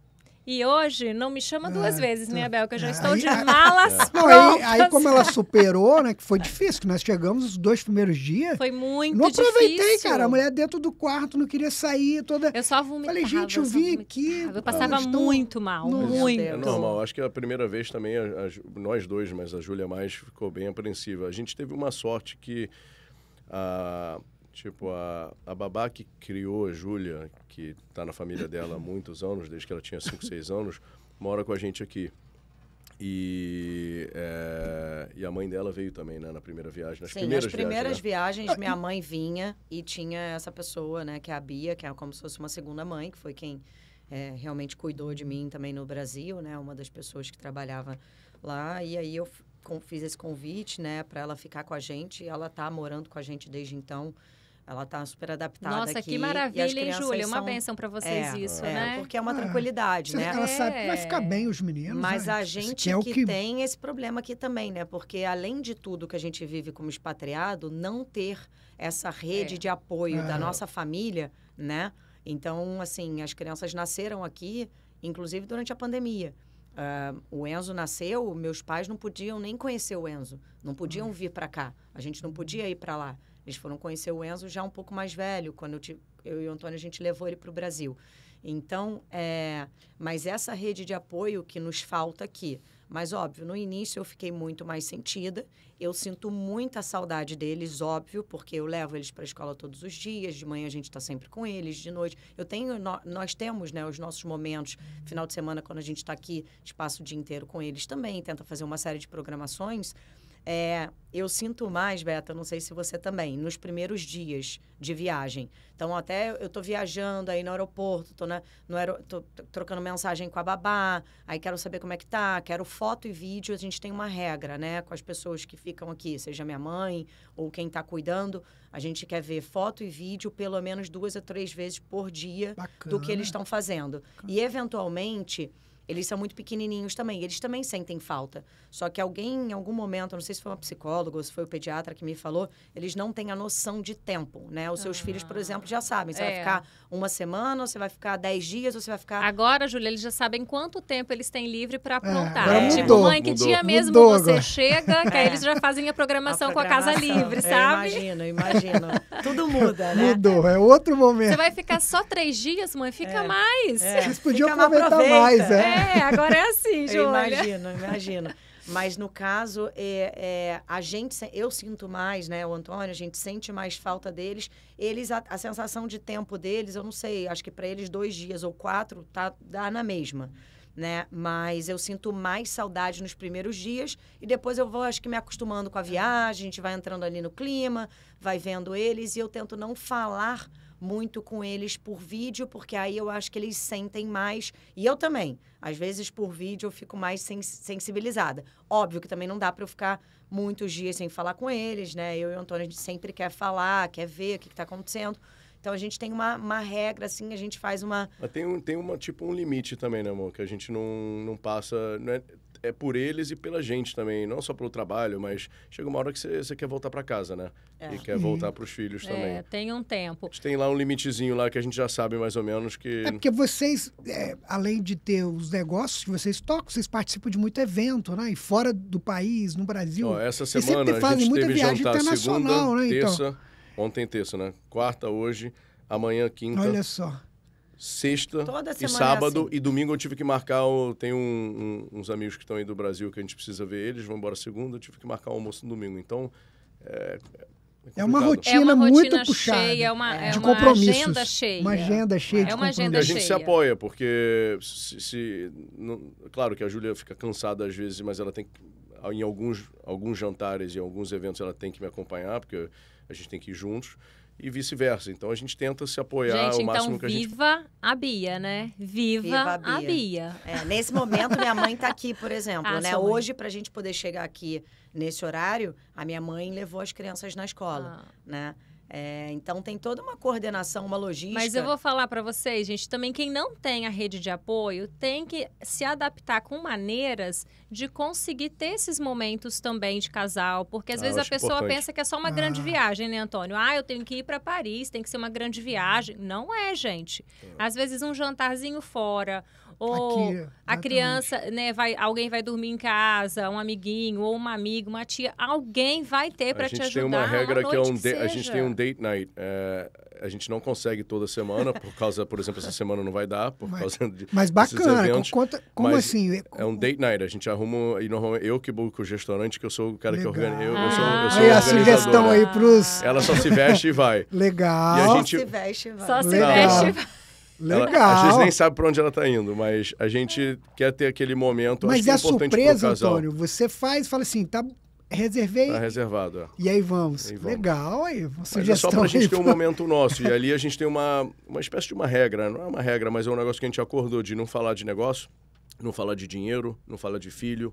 e hoje não me chama duas é, vezes, tá. né, é. Abel? Que eu já é, estou de malas é. aí, aí, como ela superou, né? Que foi difícil, que nós chegamos os dois primeiros dias. Foi muito difícil. Não aproveitei, cara. A mulher dentro do quarto não queria sair toda. Eu só vomitava. Falei, gente, eu, vim aqui. Eu passava muito mal, no... muito. É normal. Acho que a primeira vez também, a, a, nós dois, mas a Júlia mais ficou bem apreensiva. A gente teve uma sorte que. A, ah, Tipo, a, a babá que criou a Júlia, que está na família dela há muitos anos, desde que ela tinha 5, 6 anos, mora com a gente aqui. E, é, e a mãe dela veio também, né? Na primeira viagem. Nas Sim, primeiras nas primeiras viagens, né? viagens, ah, minha mãe vinha e tinha essa pessoa, né? Que é a Bia, que é como se fosse uma segunda mãe, que foi quem é, realmente cuidou de mim também no Brasil, né? Uma das pessoas que trabalhava lá. E aí eu fiz esse convite, né? Para ela ficar com a gente. E ela tá morando com a gente desde então. Ela tá super adaptada Nossa, aqui. que maravilha, hein, Júlia? São... Uma benção para vocês é, isso, é, né? Porque é uma ah, tranquilidade, né? Ela é. sabe que vai é. ficar bem os meninos. Mas né? a gente que, é que, que, tem esse problema aqui também, né? Porque além de tudo que a gente vive como expatriado, não ter essa rede é. de apoio da é. nossa família, né? Então, assim, as crianças nasceram aqui, inclusive durante a pandemia. Uh, o Enzo nasceu, meus pais não podiam nem conhecer o Enzo, não podiam ah. vir para cá, a gente não podia ir para lá. Eles foram conhecer o Enzo já um pouco mais velho, quando eu, eu e o Antônio a gente levou ele para o Brasil. Então, é, mas essa rede de apoio que nos falta aqui. Mas, óbvio, no início eu fiquei muito mais sentida. Eu sinto muita saudade deles, óbvio, porque eu levo eles para a escola todos os dias. De manhã a gente está sempre com eles, de noite. Eu tenho, nós temos né, os nossos momentos, final de semana, quando a gente está aqui, espaço o dia inteiro com eles também, tenta fazer uma série de programações. É, eu sinto mais, Beta, não sei se você também, nos primeiros dias de viagem. Então, até eu tô viajando aí no aeroporto, tô, na, no aer... tô trocando mensagem com a babá, aí quero saber como é que tá, quero foto e vídeo. A gente tem uma regra, né, com as pessoas que ficam aqui, seja minha mãe ou quem tá cuidando. A gente quer ver foto e vídeo pelo menos duas a três vezes por dia Bacana. do que eles estão fazendo. Bacana. E, eventualmente eles são muito pequenininhos também, eles também sentem falta. Só que alguém, em algum momento, não sei se foi uma psicóloga ou se foi o pediatra que me falou, eles não têm a noção de tempo, né? Os seus ah. filhos, por exemplo, já sabem. Você é. vai ficar uma semana, ou você vai ficar dez dias, ou você vai ficar... Agora, Júlia, eles já sabem quanto tempo eles têm livre para é, aprontar. É, tipo, mãe, que mudou, dia mesmo mudou você agora. chega, que aí é. eles já fazem a programação, a programação, com a casa livre, sabe? Imagina, imagino, imagino. Tudo muda, né? Mudou, é outro momento. Você vai ficar só três dias, mãe? Fica é. mais. Vocês podiam fica aproveitar mais, é. É, agora é assim, Júlia. imagino, imagino. Mas no caso, é, é, a gente, eu sinto mais, né, o Antônio, a gente sente mais falta deles. Eles, a, a sensação de tempo deles, eu não sei, acho que para eles dois dias ou quatro, tá, dá na mesma. Né? Mas eu sinto mais saudade nos primeiros dias e depois eu vou, acho que, me acostumando com a viagem, a gente vai entrando ali no clima, vai vendo eles e eu tento não falar muito com eles por vídeo, porque aí eu acho que eles sentem mais. E eu também. Às vezes, por vídeo, eu fico mais sens sensibilizada. Óbvio que também não dá para eu ficar muitos dias sem falar com eles, né? Eu e o Antônio, a gente sempre quer falar, quer ver o que está acontecendo. Então a gente tem uma, uma regra, assim, a gente faz uma. Mas tem, um, tem uma, tipo um limite também, né, amor? Que a gente não, não passa. Não é, é por eles e pela gente também, não só pelo trabalho, mas chega uma hora que você quer voltar para casa, né? É. E quer voltar para os filhos é, também. É, tem um tempo. A gente tem lá um limitezinho lá que a gente já sabe mais ou menos que... É porque vocês, é, além de ter os negócios que vocês tocam, vocês participam de muito evento, né? E fora do país, no Brasil. Ó, essa semana a gente muita teve viagem jantar internacional, segunda, né? Então. terça, ontem terça, né? Quarta, hoje, amanhã, quinta. Olha só sexta e é sábado. É assim. E domingo eu tive que marcar. O, tem um, um, uns amigos que estão aí do Brasil que a gente precisa ver eles. Vão embora segunda. Eu tive que marcar o almoço no domingo. Então. É, é, é uma rotina, é muito puxada, é de compromissos. Uma agenda cheia. Uma agenda cheia de agenda E a gente cheia. se apoia, porque se, se não, claro que a Júlia fica cansada às vezes, mas ela tem que, em alguns, alguns jantares e alguns eventos ela tem que me acompanhar, porque a gente tem que ir juntos e vice-versa. Então a gente tenta se apoiar gente, o então máximo então, que a gente. Viva a Bia, né? Viva, viva a Bia. A Bia. É, nesse momento, minha mãe está aqui, por exemplo. Ah, né? Hoje, para a gente poder chegar aqui nesse horário, a minha mãe levou as crianças na escola. Ah. né? É, então tem toda uma coordenação, uma logística. Mas eu vou falar para vocês, gente, também quem não tem a rede de apoio tem que se adaptar com maneiras de conseguir ter esses momentos também de casal, porque às ah, vezes a pessoa importante. pensa que é só uma ah. grande viagem, né, Antônio? Ah, eu tenho que ir para Paris, tem que ser uma grande viagem. Não é, gente. É. Às vezes um jantarzinho fora, ou Aqui, a criança, né, vai, alguém vai dormir em casa, um amiguinho ou uma amiga, uma tia, alguém vai ter para te ajudar. É a gente tem uma regra uma que é um que a gente tem um date night. É, a gente não consegue toda semana por causa, por exemplo, essa semana não vai dar por mas, causa de Mas bacana, eventos, conta, como mas assim? É um date night, a gente arruma e normalmente eu que busco o restaurante, que eu sou o cara Legal. que organiza, eu, eu sou, eu sou aí a sugestão né? aí pros Ela só se veste e vai. Legal. E a gente só se veste e vai. Só se veste e vai. Legal. Ela, às vezes nem sabe para onde ela está indo, mas a gente quer ter aquele momento. Mas é, é surpresa, Antônio. Você faz, fala assim, tá, reservei. Tá reservado. É. E aí vamos. vamos. Legal, aí. é só para a gente ter um momento nosso. E ali a gente tem uma, uma espécie de uma regra. Não é uma regra, mas é um negócio que a gente acordou de não falar de negócio, não falar de dinheiro, não falar de filho,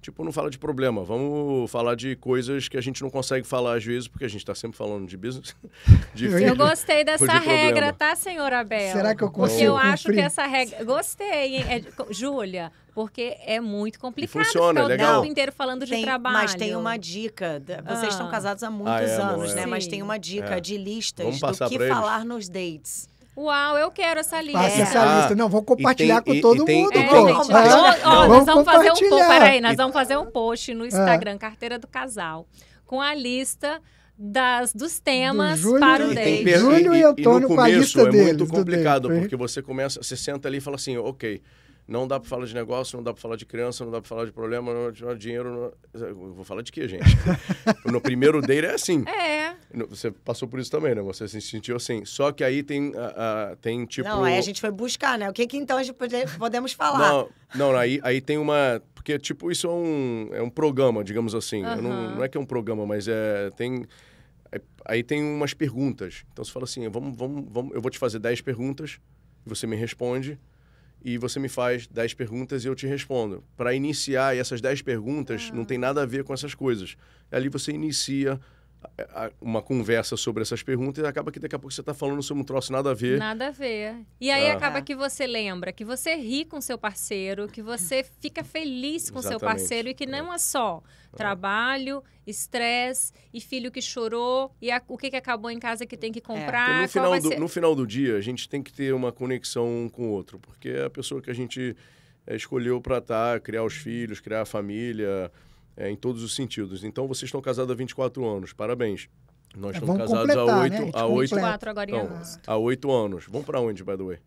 Tipo, não fala de problema, vamos falar de coisas que a gente não consegue falar às vezes, porque a gente está sempre falando de business. De eu gostei dessa regra, tá, senhor Abel? Será que eu consigo? Porque eu cumprir? acho que essa regra. Gostei, hein? É... Júlia, porque é muito complicado funciona, é ficar é legal. o tempo inteiro falando tem, de trabalho. Mas tem uma dica. Vocês ah. estão casados há muitos ah, é, anos, né? é. né? Sim. Mas tem uma dica de listas do que falar nos dates. Uau, eu quero essa lista. Faça essa ah, lista. Não, vou compartilhar tem, com todo e, tem, mundo. gente, ah, ó, nós vamos fazer um post. Peraí, nós vamos fazer um post no ah. Instagram, Carteira do Casal, com a lista das, dos temas do Júlio, para o date. Tem, Júlio e, e Antônio e no começo com a lista é deles, muito complicado, porque você começa, você senta ali e fala assim, ok, não dá para falar de negócio, não dá para falar de criança, não dá para falar de problema, não dá pra falar de dinheiro. Não... vou falar de quê, gente? no primeiro date é assim. É. Você passou por isso também, né? Você se sentiu assim. Só que aí tem, uh, uh, tem tipo. Não, aí a gente foi buscar, né? O que, que então a gente podemos falar? Não, não aí, aí tem uma. Porque, tipo, isso é um, é um programa, digamos assim. Uhum. Não, não é que é um programa, mas é. Tem. Aí, é, aí, tem umas perguntas. Então você fala assim: vamos, vamos, vamos, eu vou te fazer 10 perguntas, você me responde e você me faz 10 perguntas e eu te respondo. Para iniciar, essas 10 perguntas ah. não tem nada a ver com essas coisas. É ali você inicia uma conversa sobre essas perguntas e acaba que daqui a pouco você está falando sobre um troço nada a ver. Nada a ver. E aí ah. acaba é. que você lembra que você ri com seu parceiro, que você fica feliz com Exatamente. seu parceiro e que é. não é só é. trabalho, estresse e filho que chorou e a, o que, que acabou em casa que tem que comprar. É. No, final do, no final do dia, a gente tem que ter uma conexão um com o outro, porque é a pessoa que a gente escolheu para estar, tá, criar os filhos, criar a família é, em todos os sentidos. Então, vocês estão casados há 24 anos, parabéns. Nós estamos casados há 8, né? há 8, agora não, há 8 anos. Vamos para onde, by the way?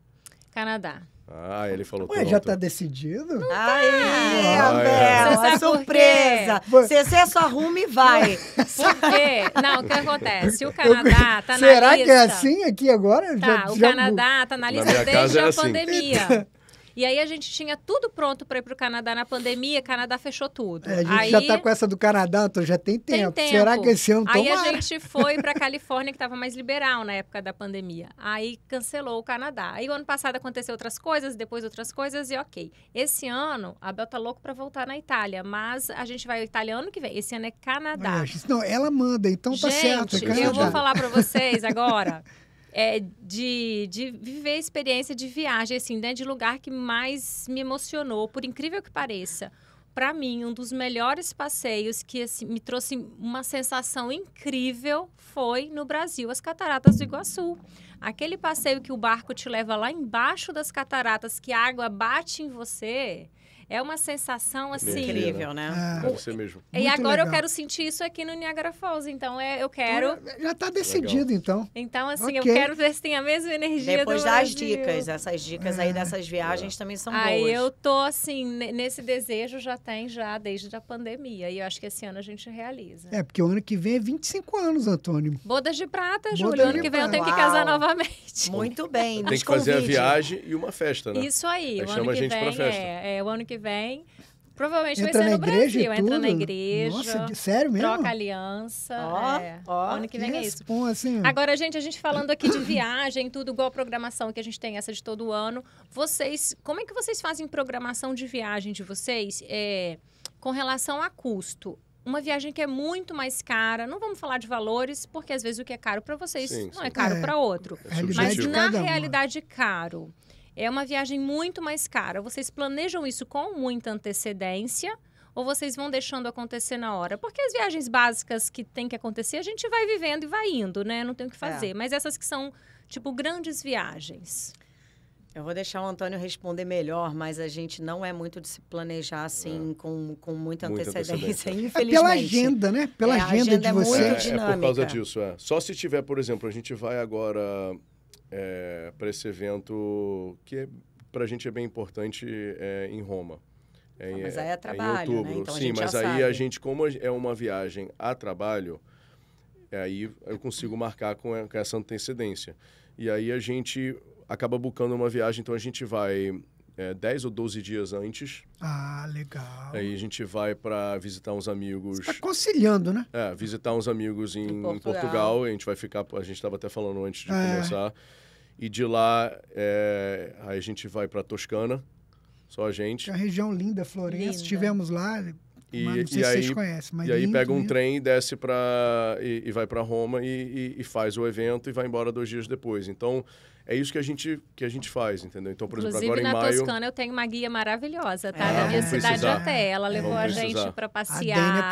Canadá. Ah, ele falou Ué, já tá decidido? Não Aí, Abel, ah, é. surpresa. Você só arruma e vai. Por quê? Não, o que acontece? O Canadá tá na Será lista... Será que é assim aqui agora? Tá, já, o já... Canadá tá na lista na desde é a assim. pandemia. E aí a gente tinha tudo pronto para ir para o Canadá na pandemia, Canadá fechou tudo. É, a gente aí... já está com essa do Canadá, então já tem tempo. Tem tempo. Será que esse ano Aí a gente foi para Califórnia, que estava mais liberal na época da pandemia. Aí cancelou o Canadá. Aí o ano passado aconteceu outras coisas, depois outras coisas e ok. Esse ano, a Bel tá louco para voltar na Itália, mas a gente vai ao Itália ano que vem. Esse ano é Canadá. não, ela manda, então tá gente, tá certo. É eu vou falar para vocês agora. é, de, de viver a experiência de viagem, assim, né? De lugar que mais me emocionou, por incrível que pareça. Para mim, um dos melhores passeios que assim, me trouxe uma sensação incrível foi no Brasil, as Cataratas do Iguaçu. Aquele passeio que o barco te leva lá embaixo das cataratas, que a água bate em você. É uma sensação é assim. Incrível, né? Ah, é, você mesmo. E Muito agora legal. eu quero sentir isso aqui no Niagara Falls. Então é, eu então quero. Já está decidido, legal. então. Então, assim, okay. eu quero ver se tem a mesma energia Depois do das Brasil. dicas. Essas dicas é. aí dessas viagens é. também são aí boas. Aí eu tô, assim, nesse desejo já tem já desde a pandemia. E eu acho que esse ano a gente realiza. É, porque o ano que vem é 25 anos, Antônio. Bodas de prata, Bodas Júlio. De ano que vem eu tenho que casar novamente. Muito bem. Tem que convide. fazer a viagem e uma festa, né? Isso aí. aí o ano que vem, É, é, o ano que vem vem. Provavelmente entra vai ser no Brasil. Entra na igreja. Nossa, de, sério mesmo? Troca aliança. Ó, é. ano que, que vem é isso. Assim. Agora, gente, a gente falando aqui de viagem, tudo igual a programação que a gente tem essa de todo ano. Vocês, como é que vocês fazem programação de viagem de vocês é, com relação a custo? Uma viagem que é muito mais cara, não vamos falar de valores, porque às vezes o que é caro para vocês sim, não é sim. é caro é, para outro. É Mas na realidade, caro. É uma viagem muito mais cara. Vocês planejam isso com muita antecedência ou vocês vão deixando acontecer na hora? Porque as viagens básicas que tem que acontecer, a gente vai vivendo e vai indo, né? Não tem o que é. fazer. É. Mas essas que são, tipo, grandes viagens. Eu vou deixar o Antônio responder melhor, mas a gente não é muito de se planejar assim é. com, com muita, muita antecedência, infelizmente. É pela agenda, né? Pela é, agenda, agenda, de é você. Muito é, dinâmica. é por causa disso, é. Só se tiver, por exemplo, a gente vai agora é, para esse evento que é, para a gente é bem importante é, em Roma. É, ah, é, é é né? então mas aí é trabalho, em outubro. Né? Então, Sim, mas aí sabe. a gente, como é uma viagem a trabalho, aí eu consigo marcar com essa antecedência. E aí a gente acaba bucando uma viagem, então a gente vai é, 10 ou 12 dias antes. Ah, legal. Aí a gente vai para visitar uns amigos. Você tá conciliando, né? É, visitar uns amigos em, em Portugal. Portugal. A gente vai ficar. A gente estava até falando antes de é. começar. E de lá, é, a gente vai para Toscana, só a gente. É uma região linda, Florença. Linda. Estivemos lá, e, mas não sei e se aí, vocês conhecem. Mas e aí pega um lindo. Né? trem, desce para e, e, vai para Roma e, e, faz o evento e vai embora dois dias depois. Então é isso que a gente que a gente faz, entendeu? Então por Inclusive, exemplo agora na em maio. Toscana eu tenho uma guia maravilhosa, tá? É. Da minha cidade até. Ela levou a gente para é passear. A Ela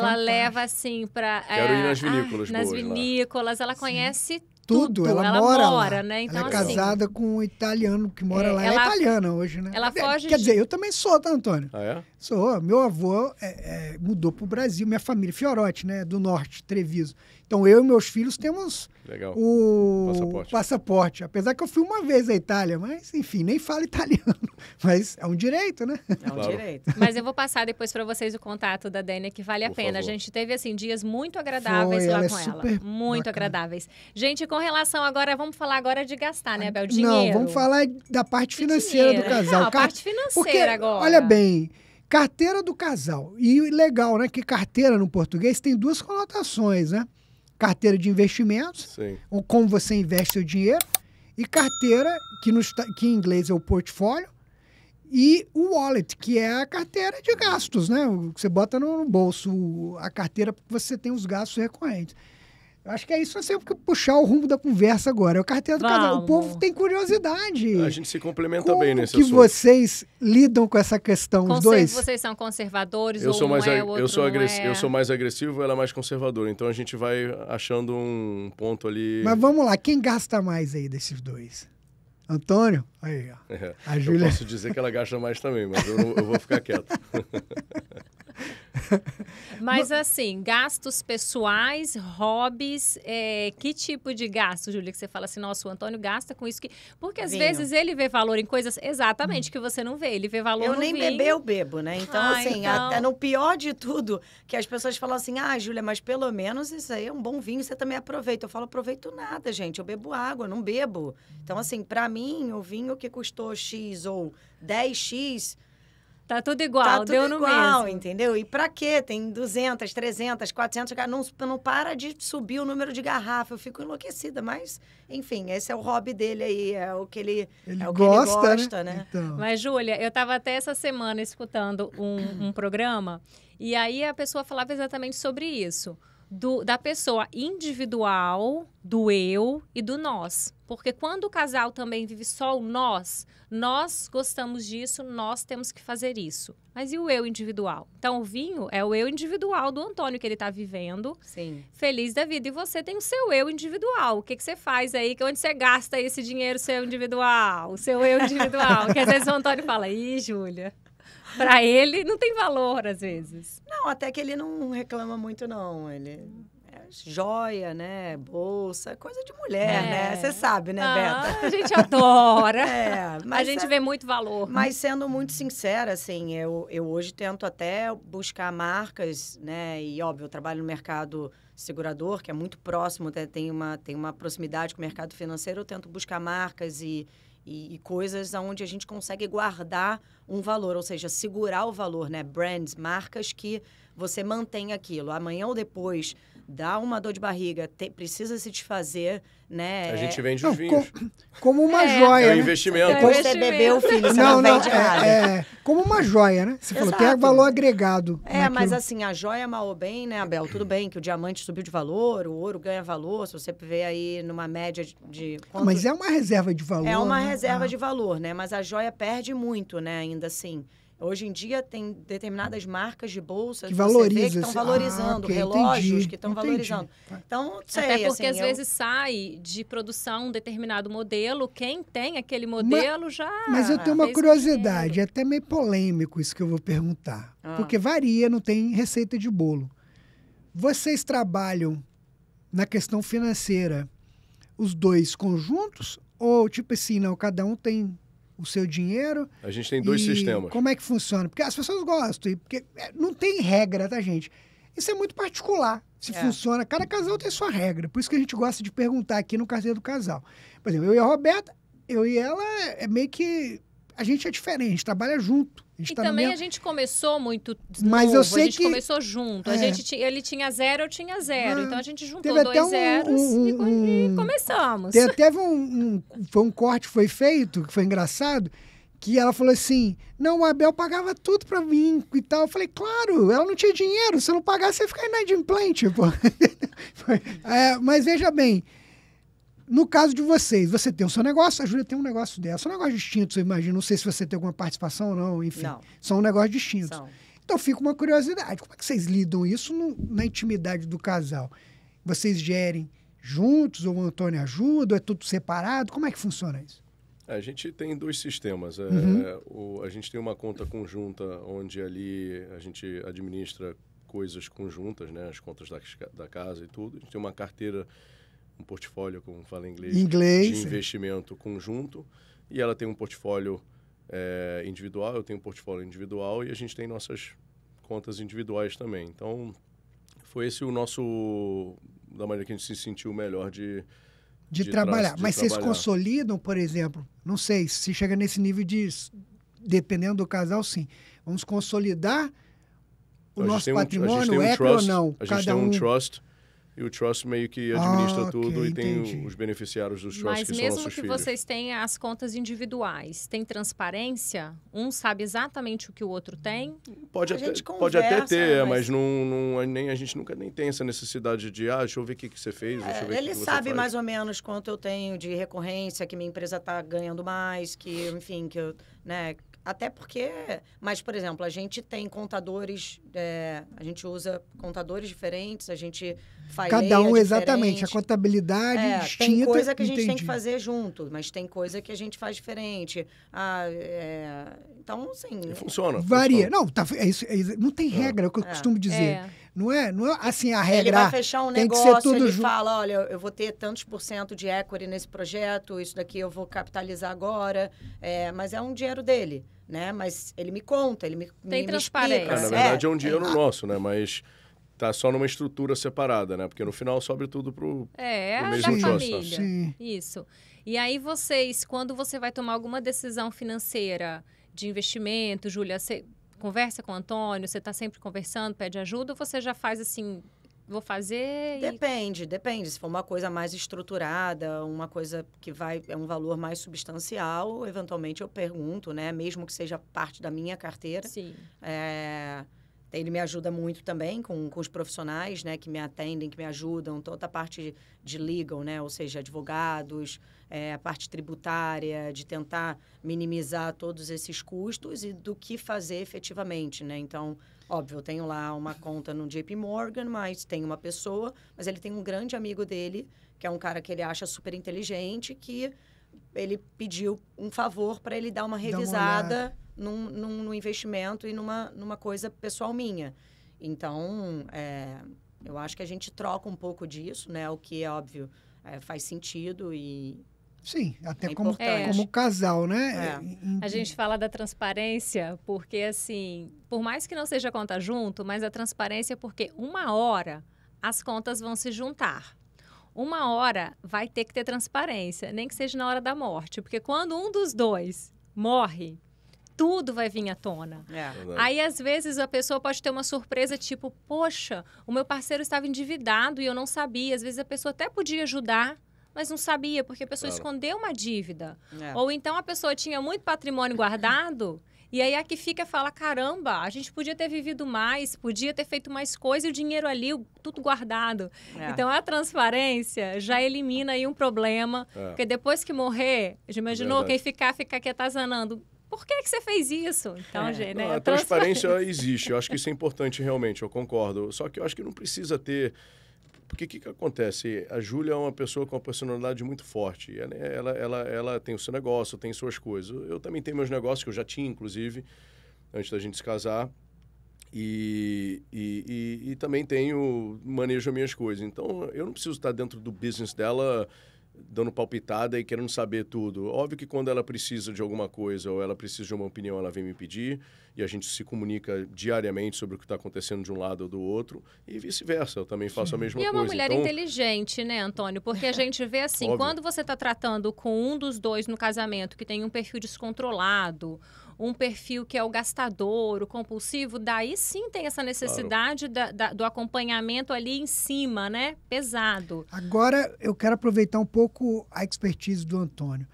fantástico. leva assim para. Quero é, ir nas vinícolas. Ah, nas vinícolas. Lá. Ela Sim. conhece tudo, ela, ela mora, mora né? Então, ela é então, assim, casada com um italiano que mora é, lá. Ela, é ela, é italiana hoje, né? Ela foge Quer de... dizer, eu também sou, tá, Antônio? Ah, é? Sou. Meu avô é, é, mudou pro Brasil, minha família, Fiorotti né? Do norte, Treviso. Então, eu e meus filhos temos Legal. O passaporte. passaporte. Apesar que eu fui uma vez à Itália, mas enfim, nem falo italiano. Mas é um direito, né? É um claro. direito. Mas eu vou passar depois para vocês o contato da Dênia, que vale a Por pena. Favor. A gente teve, assim, dias muito agradáveis Foi, lá ela é com é ela. Muito bacana. agradáveis. Gente, com relação agora, vamos falar agora de gastar, né, Bel? Dinheiro. Não, vamos falar da parte financeira do casal. Não, a parte financeira Porque, agora. Olha bem. Carteira do casal. E legal, né? Que carteira no português tem duas conotações, né? carteira de investimentos, Sim. ou como você investe seu dinheiro, e carteira, que, no, que em inglês é o portfólio, e o wallet, que é a carteira de gastos, né? Você bota no, bolso a carteira porque você tem os gastos recorrentes. Eu acho que é isso, assim, porque puxar o rumo da conversa agora. É o carteiro do O povo tem curiosidade. A gente se complementa Como bem nesse que assunto. vocês lidam com essa questão, Conce os dois? Vocês são conservadores, eu ou sou mais é, eu sou é... Eu sou mais agressivo, ela é mais conservadora. Então a gente vai achando um ponto ali... Mas vamos lá, quem gasta mais aí desses dois? Antônio? Aí, ó. É, a Júlia. Eu posso dizer que ela gasta mais também, mas eu, não, eu vou ficar quieto. Mas assim, gastos pessoais, hobbies, é, que tipo de gasto, Júlia, que você fala assim, nossa, o Antônio gasta com isso que... Porque às vinho. vezes ele vê valor em coisas, exatamente, que você não vê, ele vê valor eu no nem vinho. beber, eu bebo, né? Então, ah, assim, então... até no pior de tudo, que as pessoas falam assim, ah, Júlia, mas pelo menos isso aí é um bom vinho, você também aproveita. Eu falo, aproveito nada, gente, eu bebo água, não bebo. Então, assim, para mim, o vinho que custou X ou 10X Tá tudo tá igual, tá tudo deu no igual, mesmo. entendeu? E para quê? Tem 200, 300, 400, não, não para de subir o número de garrafa, eu fico enlouquecida, mas enfim, esse é o hobby dele aí, é o que ele, ele, é o gosta, que ele gosta, né? né? Então. Mas Júlia, eu estava até essa semana escutando um, um programa e aí a pessoa falava exatamente sobre isso do, da pessoa individual, do eu e do nós. Porque quando o casal também vive só o nós, nós gostamos disso, nós temos que fazer isso. Mas e o eu individual? Então, o vinho é o eu individual do Antônio que ele está vivendo. Sim. Feliz da vida. E você tem o seu eu individual. O que, que você faz aí? Onde você gasta esse dinheiro seu individual? O seu eu individual. que às vezes o Antônio fala, ih, Júlia para ele não tem valor às vezes. Não, até que ele não reclama muito não, ele é joia, né? Bolsa, coisa de mulher, é. né? Você sabe, né, ah, Beta? A gente adora. é, a gente é... vê muito valor. Mas sendo muito sincera, assim, eu, eu hoje tento até buscar marcas, né? E óbvio, eu trabalho no mercado segurador, que é muito próximo, tem uma, tem uma proximidade com o mercado financeiro. Eu tento buscar marcas e, e, e, coisas onde a gente consegue guardar um valor, ou seja, segurar o valor, né? Brands, marcas que você mantém aquilo. Amanhã ou depois dá uma dor de barriga, te, precisa se desfazer, né? A gente vende não, os vinhos. Com, como uma é, joia. É um né? investimento. Né? Depois você bebeu o filho, você não, não vende é, nada. É, como uma joia, né? Você é Exato. falou, tem valor agregado. É, naquilo. mas assim, a joia mal ou bem, né, Abel? Tudo bem que o diamante subiu de valor, o ouro ganha valor, se você vê aí numa média de. Mas é uma reserva de valor. É uma né? reserva ah. de valor, né? Mas a joia perde muito, né, ainda assim. Hoje em dia tem determinadas marcas de bolsas que, valoriza que estão valorizando, ah, okay, relógios entendi, que estão valorizando. Tá. Então, sei, Até porque assim, às eu... vezes sai de produção um determinado modelo, quem tem aquele modelo mas, já. Mas eu tenho uma curiosidade, é até meio polêmico isso que eu vou perguntar. Ah. Porque varia, não tem receita de bolo. Vocês trabalham na questão financeira os dois conjuntos? Ou tipo assim, não, cada um tem o seu dinheiro. A gente tem dois sistemas. Como é que funciona? Porque as pessoas gostam, porque é, não tem regra, tá, gente? Isso é muito particular. Se é. funciona, cada casal tem sua regra. Por isso que a gente gosta de perguntar aqui no Carteiro do Casal. Por exemplo, eu e a Roberta, eu e ela é meio que a gente é diferente, trabalha junto gente e tá também a gente começou muito Mas novo, eu sei a gente que... começou junto. É. A gente tinha, ele tinha zero, eu tinha zero. Ah, então a gente juntou dois zeros um, e, um, e, começamos. Teve, teve um, Foi um corte foi feito, que foi engraçado, que ela falou assim: não, o Abel pagava tudo pra mim e tal. Eu falei, claro, ela não tinha dinheiro, se eu não pagasse, você ia ficar inadimplente, pô. é, mas veja bem no caso de vocês, você tem o seu negócio, a Júlia tem um negócio dela. São negócios distintos, eu imagino. Não sei se você tem alguma participação ou não, enfim. Não. São negócios distintos. Então fica uma curiosidade. Como é que vocês lidam isso no, na intimidade do casal? Vocês gerem juntos, ou o Antônio ajuda, ou é tudo separado? Como é que funciona isso? A gente tem dois sistemas. É, uhum. É, o, a gente tem uma conta conjunta, onde ali a gente administra coisas conjuntas, né? as contas da, da casa e tudo. A gente tem uma carteira um portfólio, como fala em inglês, inglês de é. investimento conjunto. E ela tem um portfólio é, individual, eu tenho um portfólio individual e a gente tem nossas contas individuais também. Então, foi esse o nosso. da maneira que a gente se sentiu melhor de. De, de trabalhar. De Mas trabalhar. vocês consolidam, por exemplo, não sei, se chega nesse nível de. dependendo do casal, sim. Vamos consolidar o nosso patrimônio, um, um é trust, ou não? A gente cada tem um, um trust o Trust meio que ah, administra ah, tudo okay, e tem entendi. os beneficiários dos trust Mas que são os filhos. Mas mesmo que vocês tenham as contas individuais, tem transparência? Um sabe exatamente o que o outro tem? Pode, a até, conversa, pode até ter, né, é, mas, mas não, não, nem, a gente nunca nem tem essa necessidade de, ah, deixa eu ver o que, que você fez, é, Ele que sabe mais ou menos quanto eu tenho de recorrência, que minha empresa está ganhando mais, que, enfim, que eu, né, até porque, mas por exemplo, a gente tem contadores, é, a gente usa contadores diferentes, a gente Falei Cada é um, é exatamente. A contabilidade é, distinta. Tem coisa que a gente entendi. tem que fazer junto, mas tem coisa que a gente faz diferente. Ah, é, então, assim... E funciona. Varia. Funciona. Não, tá, é isso, é isso, não tem ah. regra, é o que eu é, costumo dizer. Não é, não é assim a regra. Ele vai fechar um tem negócio, que ser tudo ele junto. fala, olha, eu vou ter tantos por cento de equity nesse projeto, isso daqui eu vou capitalizar agora, é, mas é um dinheiro dele, né? Mas ele me conta, ele me Tem me, transparência. Me é, na verdade é um dinheiro nosso, né? Mas tá só numa estrutura separada, né? Porque no final sobe tudo pro, é, pro mesmo da família. Sim. Isso. E aí vocês, quando você vai tomar alguma decisão financeira de investimento, Júlia, você conversa com o Antônio, você está sempre conversando, pede ajuda, ou você já faz assim, vou fazer. E... Depende, depende. Se for uma coisa mais estruturada, uma coisa que vai é um valor mais substancial, eventualmente eu pergunto, né? Mesmo que seja parte da minha carteira. Sim. É ele me ajuda muito também com, com os profissionais, né, que me atendem, que me ajudam, toda a parte de legal, né, ou seja, advogados, é, a parte tributária, de tentar minimizar todos esses custos e do que fazer efetivamente, né? Então, óbvio, eu tenho lá uma conta no JP Morgan, mas tem uma pessoa, mas ele tem um grande amigo dele, que é um cara que ele acha super inteligente, que ele pediu um favor para ele dar uma revisada num, num, num investimento e numa, numa coisa pessoal minha. Então, é, eu acho que a gente troca um pouco disso, né? O que é óbvio, é, faz sentido e. Sim, até é como, como é. casal, né? É. A gente fala da transparência porque, assim, por mais que não seja conta junto, mas a transparência é porque uma hora as contas vão se juntar uma hora vai ter que ter transparência, nem que seja na hora da morte, porque quando um dos dois morre, tudo vai vir à tona. É. é aí, às vezes, a pessoa pode ter uma surpresa, tipo, poxa, o meu parceiro estava endividado e eu não sabia. Às vezes, a pessoa até podia ajudar, mas não sabia, porque a pessoa claro. escondeu uma dívida. É. Ou então a pessoa tinha muito patrimônio guardado. E aí a que fica fala, caramba, a gente podia ter vivido mais, podia ter feito mais coisa e o dinheiro ali, tudo guardado. É. Então a transparência já elimina aí um problema, é. porque depois que morrer, já imaginou Verdade. quem ficar, ficar aqui atazanando por que, que você fez isso? Então, é. gente, né? Não, a transparência existe, eu acho que isso é importante realmente, eu concordo. Só que eu acho que não precisa ter. Porque o que, que acontece? A Júlia é uma pessoa com uma personalidade muito forte. Ela, ela, ela, ela tem o seu negócio, tem suas coisas. Eu também tenho meus negócios, que eu já tinha, inclusive, antes da gente se casar. E, e, e, e também tenho, manejo minhas coisas. Então, eu não preciso estar dentro do business dela dando palpitada e querendo saber tudo. Óbvio que quando ela precisa de alguma coisa ou ela precisa de uma opinião, ela vem me pedir e a gente se comunica diariamente sobre o que está acontecendo de um lado ou do outro e vice-versa. Eu também faço a mesma coisa. E é uma coisa. mulher então... inteligente, né, Antônio? Porque a gente vê assim, quando você está tratando com um dos dois no casamento que tem um perfil descontrolado um perfil que é o gastador, o compulsivo, daí sim tem essa necessidade claro. da, da, do acompanhamento ali em cima, né? Pesado. Agora eu quero aproveitar um pouco a expertise do Antônio.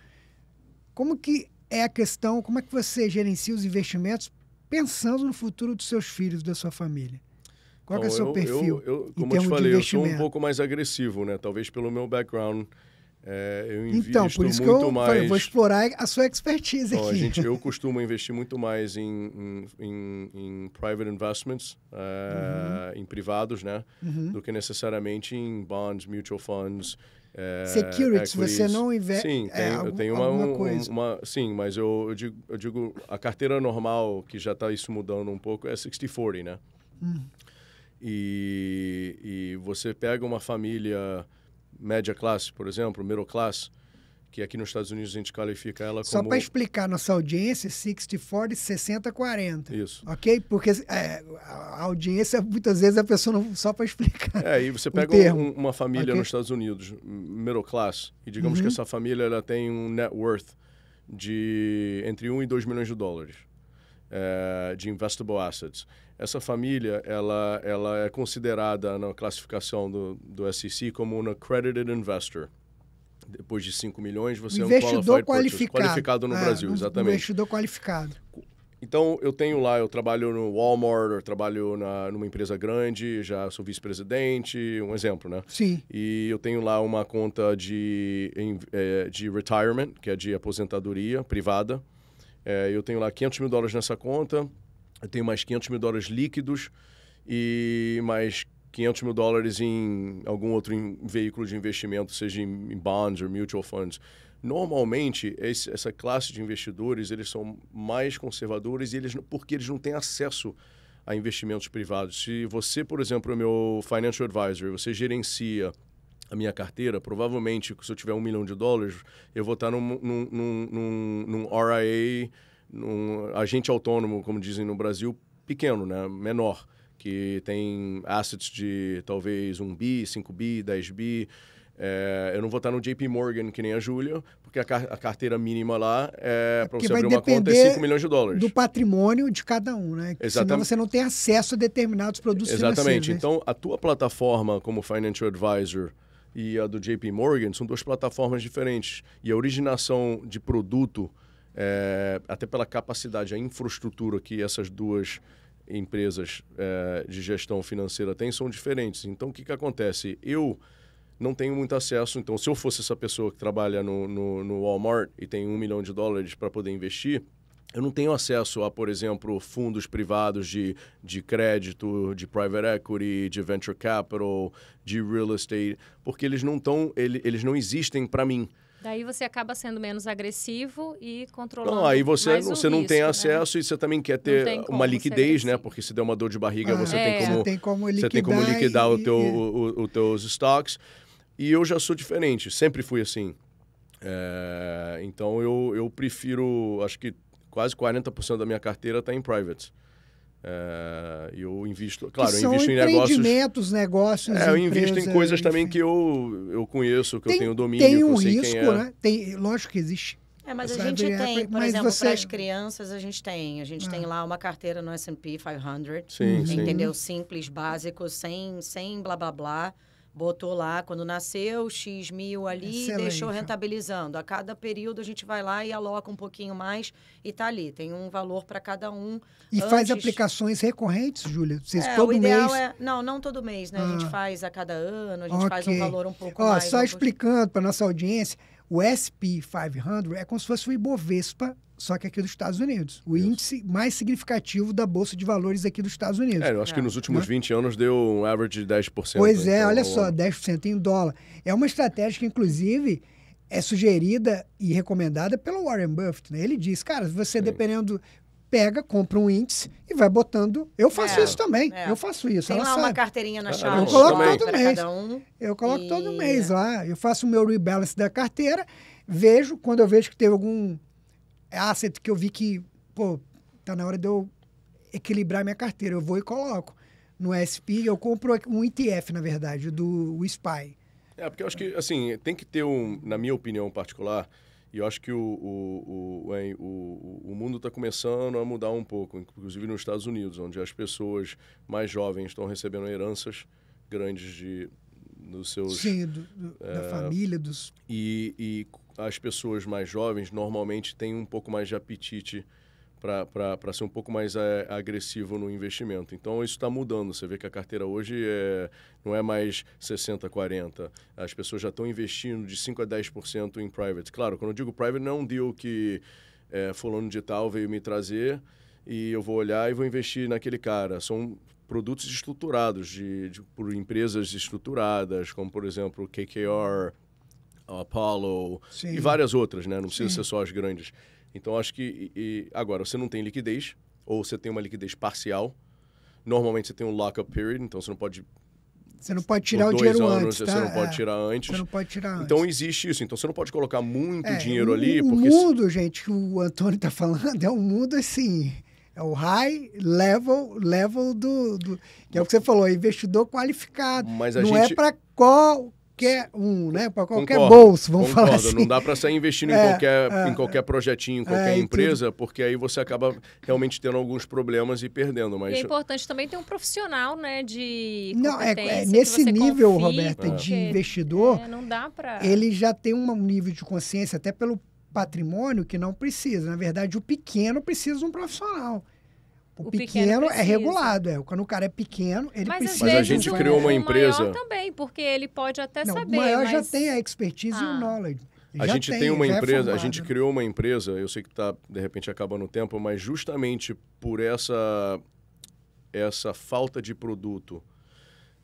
Como que é a questão, como é que você gerencia os investimentos pensando no futuro dos seus filhos, da sua família? Qual Bom, é o seu perfil? Eu, eu, como eu te falei, eu sou um pouco mais agressivo, né? Talvez pelo meu background é, eu invisto então, por isso muito que eu, mais... eu vou explorar a sua expertise aqui. gente, eu costumo investir muito mais em, em, em private investments, é, uhum. em privados, né? Uhum. Do que necessariamente em bonds, mutual funds. É, Securities, você não investe. Sim, é, tem, é, eu tenho uma, um, uma, Sim, mas eu, eu, digo, eu, digo, a carteira normal, que já está isso mudando um pouco, é 60-40, né? Uhum. E, e você pega uma família média classe, por exemplo, middle class, que aqui nos Estados Unidos a gente qualifica ela Só como... Só para explicar nossa audiência, 60-40 e 60-40. Isso. Ok? Porque é, a audiência, muitas vezes, a pessoa não... Só para explicar É, e você pega um, uma família okay? nos Estados Unidos, middle class, e digamos uhum. que essa família ela tem um net worth de entre 1 e 2 milhões de dólares é, de investable assets. Essa família ela, ela é considerada na classificação do, do SEC como um accredited investor. Depois de 5 milhões, você investidor é um qualificado. Purchase, qualificado no é, Brasil, exatamente. Investidor qualificado. Então, eu tenho lá, eu trabalho no Walmart, eu trabalho na, numa empresa grande, já sou vice-presidente, um exemplo, né? Sim. E eu tenho lá uma conta de, é, de retirement, que é de aposentadoria privada. É, eu tenho lá 500 mil dólares nessa conta eu tenho mais 500 mil dólares líquidos e mais 500 mil dólares em algum outro em veículo de investimento, seja em bonds ou mutual funds. Normalmente, esse, essa classe de investidores, eles são mais conservadores e eles, porque eles não têm acesso a investimentos privados. Se você, por exemplo, é meu financial advisor, você gerencia a minha carteira, provavelmente, se eu tiver um milhão de dólares, eu vou estar num, num, num, num, num RIA num agente autônomo, como dizem no Brasil, pequeno, né? menor, que tem assets de talvez 1 bi, 5 bi, 10 bi. É, eu não vou estar no JP Morgan que nem a Júlia, porque a, car a carteira mínima lá é, é para você abrir uma conta é 5 milhões de dólares. Do patrimônio de cada um, né? Exatamente. Senão você não tem acesso a determinados produtos Exatamente. Né? Então, né? a tua plataforma como Financial Advisor e a do JP Morgan são duas plataformas diferentes. E a originação de produto é, até pela capacidade, a infraestrutura que essas duas empresas é, de gestão financeira têm são diferentes. Então, o que, que acontece? Eu não tenho muito acesso. Então, se eu fosse essa pessoa que trabalha no, no, no Walmart e tem um milhão de dólares para poder investir, eu não tenho acesso a, por exemplo, fundos privados de, de crédito, de private equity, de venture capital, de real estate, porque eles não, tão, ele, eles não existem para mim. Daí você acaba sendo menos agressivo e controlando. Não, aí você, você não risco, tem né? acesso né? e você também quer ter uma liquidez, né? Porque se der uma dor de barriga, ah, você, é. tem como, você, tem como, você tem como liquidar e... o teu, o, o, teus estoques. E eu já sou diferente, sempre fui assim. É, então eu, eu prefiro, acho que quase 40% da minha carteira está em private. É, eu invisto, claro, eu invisto em negócios. negócios. É, eu invisto em coisas também que eu, eu conheço, que tem, eu tenho domínio. Tem um risco, é. né? Tem, lógico que existe. É, mas Essa a gente é, tem, por exemplo, você... para as crianças a gente tem. A gente ah. tem lá uma carteira no S&P 500, sim, entendeu? Sim. Simples, básico, sem, sem blá blá blá botou lá quando nasceu, X mil ali deixou rentabilizando. A cada período a gente vai lá e aloca um pouquinho mais e tá ali. Tem um valor para cada um. E antes... faz aplicações recorrentes, Júlia? Vocês é, todo o ideal mês? É... Não, não todo mês, né? Ah. A gente ah. faz a cada ano, a gente okay. faz um valor um pouco Ó, mais. Só um explicando para nossa audiência, o SP 500 é como se fosse o Ibovespa só que aqui dos Estados Unidos. O Isso. índice mais significativo da Bolsa de Valores aqui dos Estados Unidos. É, eu acho é. que nos é. últimos né? 20 anos deu um average de 10%. Pois é, então olha só, 10% em dólar. É uma estratégia que, inclusive, é sugerida e recomendada pelo Warren Buffett. Né? Ele diz, cara, você dependendo pega, compra um índice e vai botando. Eu faço é, isso também. É. Eu faço isso. Tem ela lá sabe. uma carteirinha na chave. Eu coloco também. todo mês. Um, eu coloco e... todo mês lá. Eu faço o meu rebalance da carteira, vejo quando eu vejo que teve algum asset que eu vi que, pô, tá na hora de eu equilibrar minha carteira. Eu vou e coloco. No SP, eu compro um ETF, na verdade, do SPY. É, porque eu acho que, assim, tem que ter um, na minha opinião particular, e eu acho que o, o, o, o, mundo está começando a mudar um pouco, inclusive nos Estados Unidos, onde as pessoas mais jovens estão recebendo heranças grandes de, dos seus. Sim, do, do, é, da eh, família, dos. E, e as pessoas mais jovens normalmente têm um pouco mais de apetite para ser um pouco mais é, agressivo no investimento. Então, isso está mudando. Você vê que a carteira hoje é, não é mais 60%, 40%. As pessoas já estão investindo de 5% a 10% em private. Claro, quando eu digo private, não é um deal que é, fulano de tal veio me trazer e eu vou olhar e vou investir naquele cara. São produtos estruturados de, de por empresas estruturadas, como, por exemplo, KKR, Apollo Sim. e várias outras. Né? Não precisa Sim. ser só as grandes. Então, acho que. E, agora, você não tem liquidez, ou você tem uma liquidez parcial. Normalmente, você tem um lock-up period, então você não pode. Você não pode tirar o dinheiro anos, antes. Tá? Você não tá? pode é. tirar antes. Você não pode tirar então, antes. Então, existe isso. Então, você não pode colocar muito é, dinheiro o, ali. O porque... mundo, gente, que o Antônio está falando, é um mundo assim. É o high level, level do, do. que é o que você falou, é investidor qualificado. Mas a não é gente... é para qual qualquer um, né? Para qualquer concordo, bolso, vamos concordo. falar assim. Não dá para sair investindo é, em, qualquer, é, em qualquer projetinho, em é, qualquer é, empresa, porque aí você acaba realmente tendo alguns problemas e perdendo. Mas... E é importante também ter um profissional, né? De não é, é nesse nível, confie, Roberta, de investidor, é, não dá pra... ele já tem um nível de consciência até pelo patrimônio que não precisa. Na verdade, o pequeno precisa de um profissional. O, o pequeno, pequeno é regulado, é. Quando o cara é pequeno, ele mas, precisa. Mas a gente criou uma empresa. O maior também, porque ele pode até não, saber. O maior mas... já tem a expertise ah. e o ah. knowledge. A já gente tem, uma é empresa, é a gente criou uma empresa, eu sei que está, de repente, acabando o tempo, mas justamente por essa, essa falta de produto,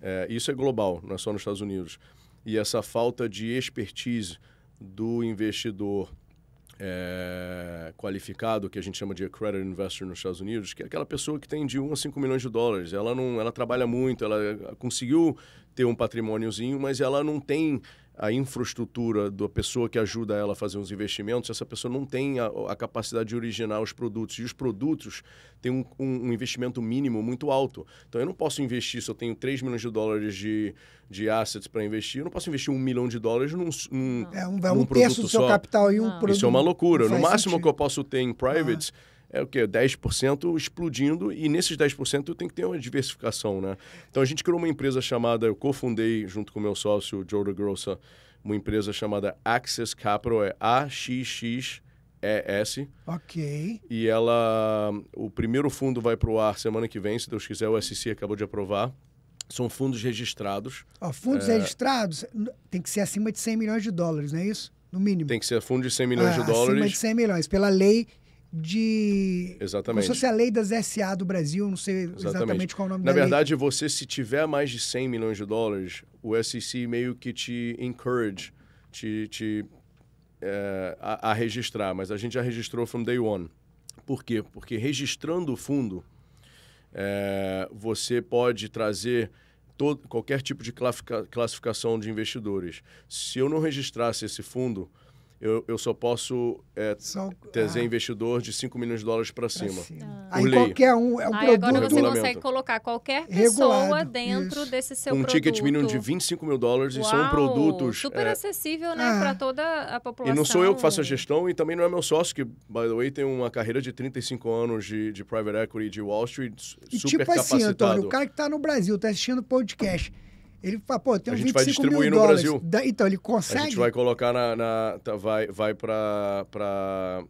é, isso é global, não é só nos Estados Unidos, e essa falta de expertise do investidor é, qualificado, que a gente chama de accredited investor nos Estados Unidos, que é aquela pessoa que tem de 1 a 5 milhões de dólares. Ela não ela trabalha muito, ela conseguiu ter um patrimôniozinho, mas ela não tem a infraestrutura da pessoa que ajuda ela a fazer os investimentos, essa pessoa não tem a, a capacidade de originar os produtos. E os produtos têm um, um, um, investimento mínimo muito alto. Então, eu não posso investir, se eu tenho 3 milhões de dólares de, de assets para investir, eu não posso investir 1 milhão de dólares num, num, é um, é um terço do seu só. capital e um não. É produto. Isso é uma loucura. no máximo sentido. que eu posso ter em privates... Ah é o quê? 10% explodindo, e nesses 10% tem que ter uma diversificação, né? Então a gente criou uma empresa chamada, eu cofundei junto com meu sócio, Joe Grossa uma empresa chamada Access Capital, é E S Ok. E ela. O primeiro fundo vai para o ar semana que vem, se Deus quiser, o SC acabou de aprovar. São fundos registrados. fundos é... registrados tem que ser acima de 100 milhões de dólares, não é isso? No mínimo. Tem que ser fundo de 100 milhões ah, de dólares. Acima de 100 milhões. Pela lei, de. Exatamente. Como se fosse a lei das SA do Brasil, não sei exatamente, exatamente qual é o nome Na verdade, lei. você, se tiver mais de 100 milhões de dólares, o SEC meio que te encourage, te, te é, a, a, registrar. Mas a gente já registrou from day one. Por quê? Porque registrando o fundo, é, você pode trazer. Todo, qualquer tipo de classificação de investidores. Se eu não registrasse esse fundo, eu, eu só posso é, só, trazer ah, investidor de 5 milhões de dólares para cima. cima. Ah. Aí lei. qualquer um é um Aí produto. Agora você consegue colocar qualquer pessoa Regulado, dentro isso. desse seu um produto. Um ticket mínimo de 25 mil dólares Uau, e são produtos... Super é, acessível, né? Ah. Para toda a população. E não sou eu que faço a gestão e também não é meu sócio, que, by the way, tem uma carreira de 35 anos de, de private equity de Wall Street, e super tipo capacitado. assim, Antônio, o cara que está no Brasil, está assistindo podcast... Ele fala, pô, tem A gente vai distribuir no dólares. Brasil. Da, então, ele consegue... A gente vai colocar na... na tá, vai vai para... Pra...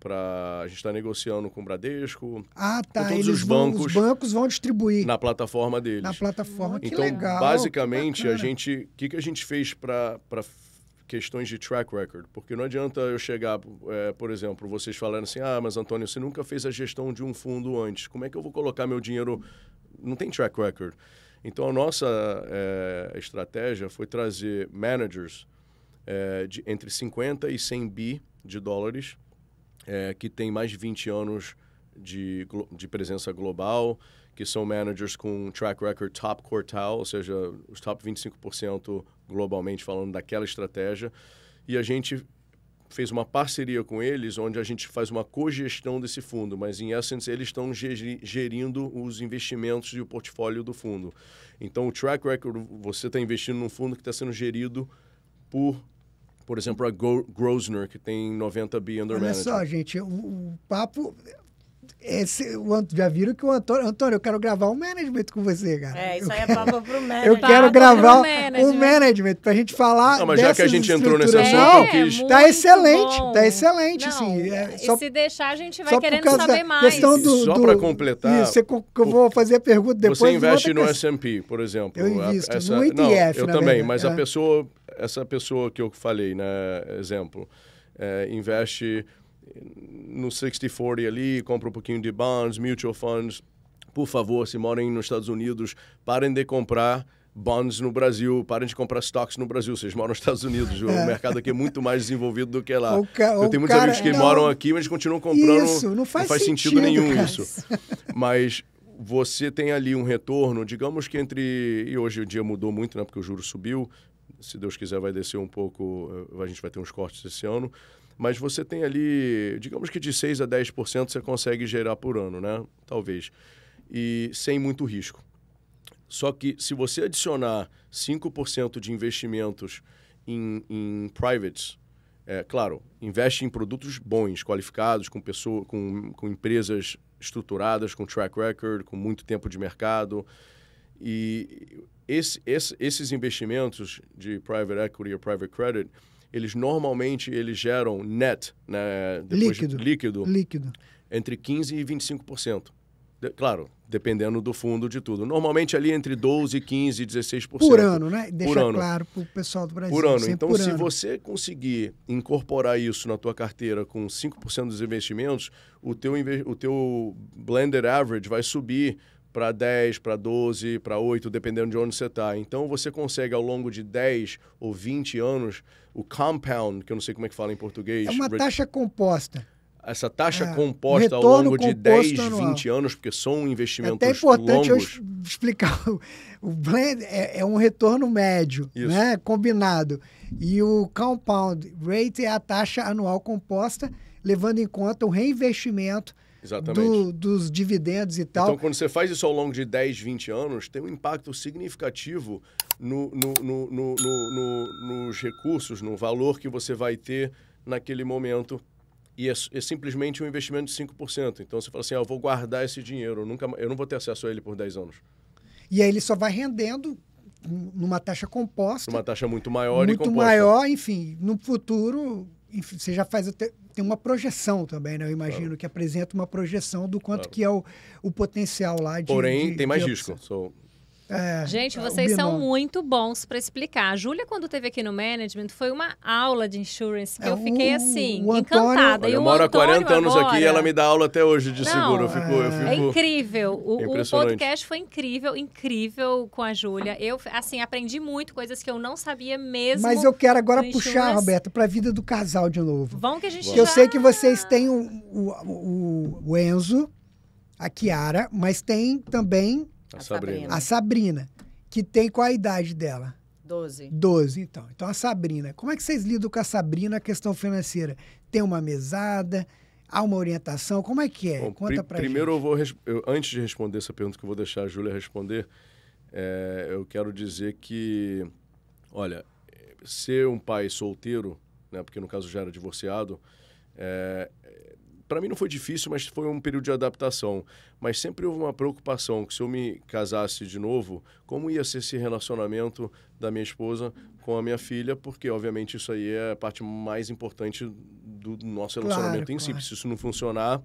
Pra... A gente está negociando com o Bradesco. Ah, tá. Com todos Eles os bancos. Vão, os bancos vão distribuir. Na plataforma deles. Na plataforma, então, que legal. basicamente, que a gente. O que, que a gente fez para questões de track record? Porque não adianta eu chegar, é, por exemplo, vocês falando assim: ah, mas Antônio, você nunca fez a gestão de um fundo antes. Como é que eu vou colocar meu dinheiro. Não tem track record. Então, a nossa é, estratégia foi trazer managers é, de entre 50 e 100 bi de dólares, é, que tem mais de 20 anos de, de presença global, que são managers com track record top quartile, ou seja, os top 25% globalmente falando daquela estratégia. E a gente fez uma parceria com eles, onde a gente faz uma cogestão desse fundo, mas em essence eles estão gerindo os investimentos e o portfólio do fundo. Então o track record, você está investindo num fundo que está sendo gerido por, por exemplo, a Grosner, que tem 90 bi under Olha management. Olha só, gente, o, o papo esse, o antônio já viram que o Antônio, Antônio, eu quero gravar um management com você, cara. É, isso eu aí quero, é papo pro management. Eu quero gravar management. um management pra gente falar. Não, mas já que a gente entrou nesse assunto, é, quis... tá excelente, bom. tá excelente, Não, assim. É, só, e se deixar, a gente vai querendo saber mais. Questão do, do, só pra completar. Isso, eu vou fazer a pergunta depois. Você investe no S&P, por exemplo. Eu invisto, essa, no ETF, Não, eu também, mas é. a pessoa, essa pessoa que eu falei, né, exemplo, é, investe no 60-40 ali, compra um pouquinho de bonds, mutual funds. Por favor, se morem nos Estados Unidos, parem de comprar bonds no Brasil, parem de comprar stocks no Brasil. Vocês moram nos Estados Unidos, o é. mercado aqui é muito mais desenvolvido do que lá. Ca... Eu tenho muitos cara... amigos que não. moram aqui, mas continuam comprando. Isso, não faz, não faz sentido, sentido nenhum cara. isso. Mas você tem ali um retorno, digamos que entre. E hoje o dia mudou muito, né? Porque o juro subiu. Se Deus quiser, vai descer um pouco. Eh, a gente vai ter uns cortes esse ano. Mas você tem ali, digamos que de 6 a 10% você consegue gerar por ano, né? Talvez. E sem muito risco. Só que se você adicionar 5% de investimentos em, em privates, é, claro, investe em produtos bons, qualificados, com, pessoa, com, com empresas estruturadas, com track record, com muito tempo de mercado. E esse, esse, esses investimentos de private equity ou private credit, eles normalmente eles geram net, né, líquido, líquido, líquido, entre 15% e 25%. De, claro, dependendo do fundo de tudo. Normalmente ali entre 12, 15 e 16%. Por ano, né? Deixa por ano. claro para o pessoal do Brasil. Por ano. Então, por se ano. você conseguir incorporar isso na tua carteira com 5% dos investimentos, o teu, o teu blended average vai subir para 10, para 12, para 8, dependendo de onde você está. Então você consegue ao longo de 10 ou 20 anos o compound, que eu não sei como é que fala em português. É uma taxa composta. Essa taxa é, composta ao longo de 10, anual. 20 anos, porque são investimentos é longos. É até importante longos. eu explicar. O blend é, é um retorno médio, né? combinado. E o compound rate é a taxa anual composta, levando em conta o reinvestimento do, dos dividendos e tal. Então, quando você faz isso ao longo de 10, 20 anos, tem um impacto significativo no, no, no, nos recursos, no valor que você vai ter naquele momento. E é, é simplesmente um investimento de 5%. Então, você fala assim, ah, eu vou guardar esse dinheiro, eu, nunca, eu não vou ter acesso a ele por 10 anos. E aí ele só vai rendendo numa taxa composta. Uma taxa muito maior muito e composta. Muito maior, enfim, no futuro, enfim, você já faz até tem uma projeção também, né? Eu imagino claro. que apresenta uma projeção do quanto claro. que é o, o potencial lá de. Porém, de, tem mais risco. É, Gente, é, vocês são muito bons para explicar. A Júlia, quando teve aqui no management, foi uma aula de insurance que é, eu fiquei assim, o, encantada. E eu moro há 40 anos agora... aqui e ela me dá aula até hoje de Não, seguro. Eu fico, é... eu fico... É incrível. O, o, podcast foi incrível, incrível com a Júlia. Eu, assim, aprendi muito, coisas que eu não sabia mesmo. Mas eu quero agora puxar, Roberto para a vida do casal de novo. Vão que a gente Vamos. Eu sei que vocês têm o, o Enzo, a Kiara, mas tem também a, Sabrina. A Sabrina, que tem qual a idade dela? doze doze então. Então a Sabrina, como é que vocês lidam com a Sabrina a questão financeira? Tem uma mesada? Há uma orientação? Como é que é? Bom, Conta pra Primeiro gente. eu vou, eu, antes de responder essa pergunta que eu vou deixar a Júlia responder, é, eu quero dizer que, olha, ser um pai solteiro, né, porque no caso já era divorciado, é, para mim não foi difícil, mas foi um período de adaptação. Mas sempre houve uma preocupação que se eu me casasse de novo, como ia ser esse relacionamento da minha esposa com a minha filha, porque obviamente isso aí é a parte mais importante do nosso relacionamento claro, em si. Se isso não funcionar,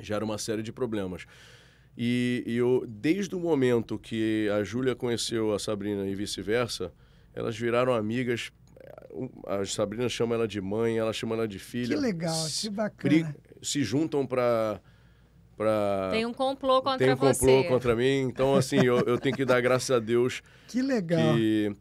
gera uma série de problemas. E, e eu, desde o momento que a Júlia conheceu a Sabrina e vice-versa, elas viraram amigas é, a Sabrina chama ela de mãe, ela chama ela de filha. Que legal, que bacana. Briga, se juntam para Pra... Tem um complô contra você. Tem um complô você. contra mim. Então, assim, eu, eu, tenho que dar graças a Deus. Que legal. Que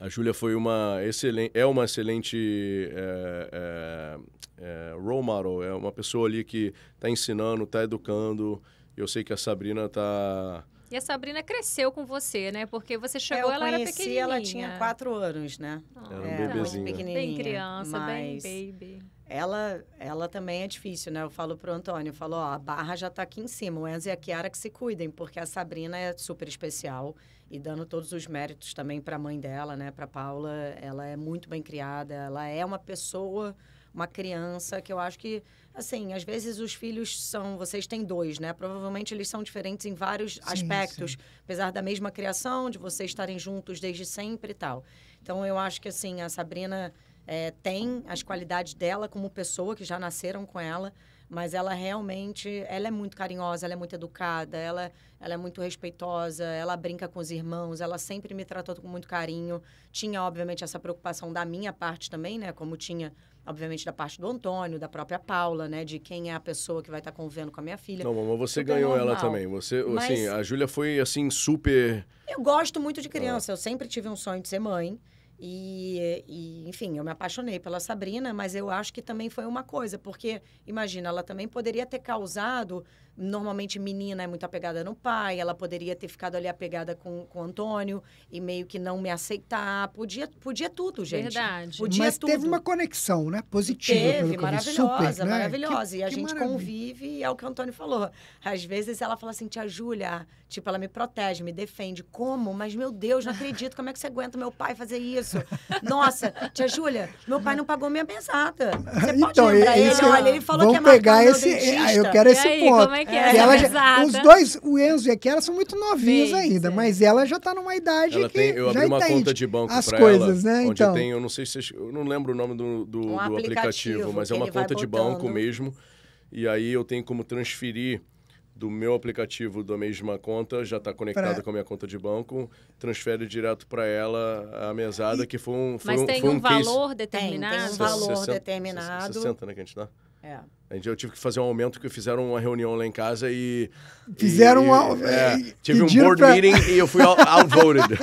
a Júlia foi uma excelente... É uma excelente é, é, é, role model. É uma pessoa ali que está ensinando, está educando. Eu sei que a Sabrina está... E a Sabrina cresceu com você, né? Porque você é, chegou, ela conheci, era pequenininha. ela tinha quatro anos, né? Ah, era um é, bebezinho. Bem criança, mas... bem baby ela, ela também é difícil, né? Eu falo pro Antônio, eu falo, ó, a barra já tá aqui em cima, o Enzo e a Kiara que se cuidem, porque a Sabrina é super especial e dando todos os méritos também para a mãe dela, né, para Paula, ela é muito bem criada, ela é uma pessoa, uma criança que eu acho que assim, às vezes os filhos são, vocês têm dois, né? Provavelmente eles são diferentes em vários sim, aspectos, sim. apesar da mesma criação, de vocês estarem juntos desde sempre e tal. Então eu acho que assim, a Sabrina é, tem as qualidades dela como pessoa, que já nasceram com ela, mas ela realmente, ela é muito carinhosa, ela é muito educada, ela, ela é muito respeitosa, ela brinca com os irmãos, ela sempre me tratou com muito carinho. Tinha, obviamente, essa preocupação da minha parte também, né? Como tinha obviamente da parte do Antônio, da própria Paula, né, de quem é a pessoa que vai estar tá convivendo com a minha filha. Não, mamãe, você ganhou normal. ela também. Você, assim, Mas, assim, a Júlia foi assim super Eu gosto muito de criança, ah. eu sempre tive um sonho de ser mãe. E, e, enfim, eu me apaixonei pela Sabrina, mas eu acho que também foi uma coisa, porque, imagina, ela também poderia ter causado Normalmente, menina é muito apegada no pai, ela poderia ter ficado ali apegada com, com o Antônio e meio que não me aceitar. Podia, podia tudo, gente. Verdade. Podia Mas tudo. teve uma conexão, né? Positiva. Teve, maravilhosa, Super, né? maravilhosa. Que, e a gente convive, e é o que o Antônio falou. Às vezes ela fala assim, tia Júlia, tipo, ela me protege, me defende. Como? Mas, meu Deus, não acredito. Como é que você aguenta meu pai fazer isso? Nossa, tia Júlia, meu pai não pagou minha mesada. Você pode então, lembrar ele? Olha, ele falou que é pegar esse, é, Eu quero e aí, ponto. É que é, que é ela já, Os dois, o Enzo e a Kiara, são muito novinhos ainda, mas ela já tá numa idade ela que tem, Eu abri uma conta de banco as pra coisas, ela, né? Onde então. tem, eu não sei se eu não lembro o nome do, do, um do aplicativo, aplicativo, mas é uma conta de banco mesmo. E aí eu tenho como transferir do meu aplicativo da mesma conta, já está conectada pra... com a minha conta de banco, transfere direto para ela a mesada, e... que foi um foi Mas um, tem um, um valor case... determinado? Tem, tem um valor 60, determinado. 60, né, que a gente dá? Tá? É. Eu tive que fazer um aumento que fizeram uma reunião lá em casa e. Fizeram e, uma. É, e, é, tive um board pra... meeting e eu fui outvoted.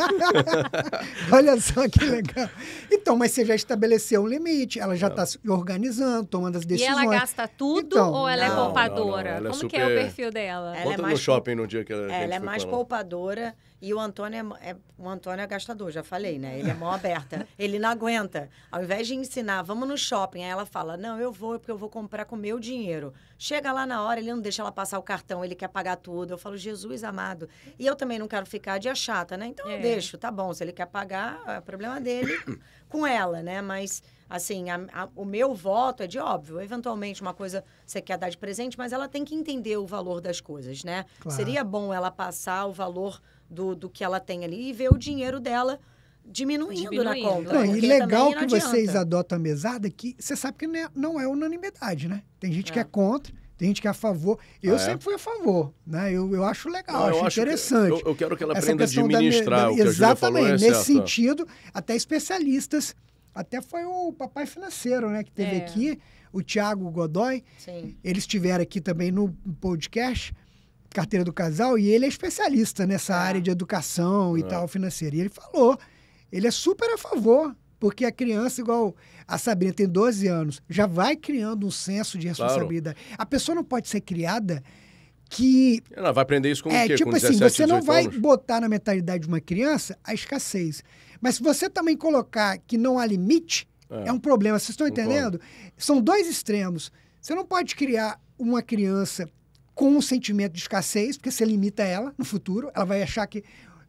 Olha só que legal. Então, mas você já estabeleceu um limite, ela já está se organizando, tomando as decisões. E ela gasta tudo então, ou ela é não, é poupadora? Ela é Como é super... que é o perfil dela? Ela Conta é mais no shopping no dia que ela. Ela é mais poupadora. E o Antônio é, é, o Antônio é gastador, já falei, né? Ele é mão aberta. Ele não aguenta. Ao invés de ensinar, vamos no shopping, aí ela fala: não, eu vou, porque eu vou comprar com meu meu dinheiro. Chega lá na hora, ele não deixa ela passar o cartão, ele quer pagar tudo. Eu falo, Jesus amado. E eu também não quero ficar de chata, né? Então é. eu deixo, tá bom. Se ele quer pagar, é problema dele com ela, né? Mas, assim, a, a, o meu voto é de óbvio. Eventualmente, uma coisa você quer dar de presente, mas ela tem que entender o valor das coisas, né? Claro. Seria bom ela passar o valor do, do que ela tem ali e ver o dinheiro dela diminuindo, diminuindo na conta. É. Não, e legal que vocês adotam a mesada que você sabe que não é, não é unanimidade, né? Tem gente é. que é contra, tem gente que é a favor. Eu ah, é? sempre fui a favor, né? Eu, eu acho legal, não, acho interessante. Que, eu, eu, quero que ela aprenda a administrar da, o que Exatamente, falou é né? nesse certo. sentido, até especialistas. Até foi o papai financeiro, né, que teve é. aqui, o Tiago Godoy. Sim. Eles estiveram aqui também no podcast Carteira do Casal e ele é especialista nessa ah. área de educação e é. tal financeira. E ele falou ele é super a favor. Porque a criança, igual a Sabrina tem 12 anos, já vai criando um senso de responsabilidade. Claro. A pessoa não pode ser criada que. Ela vai aprender isso com é, o quê? Tipo com assim, 17, você não vai anos? botar na mentalidade de uma criança a escassez. Mas se você também colocar que não há limite, é, é um problema. Vocês estão entendendo? Concordo. São dois extremos. Você não pode criar uma criança com um sentimento de escassez, porque você limita ela no futuro, ela vai achar que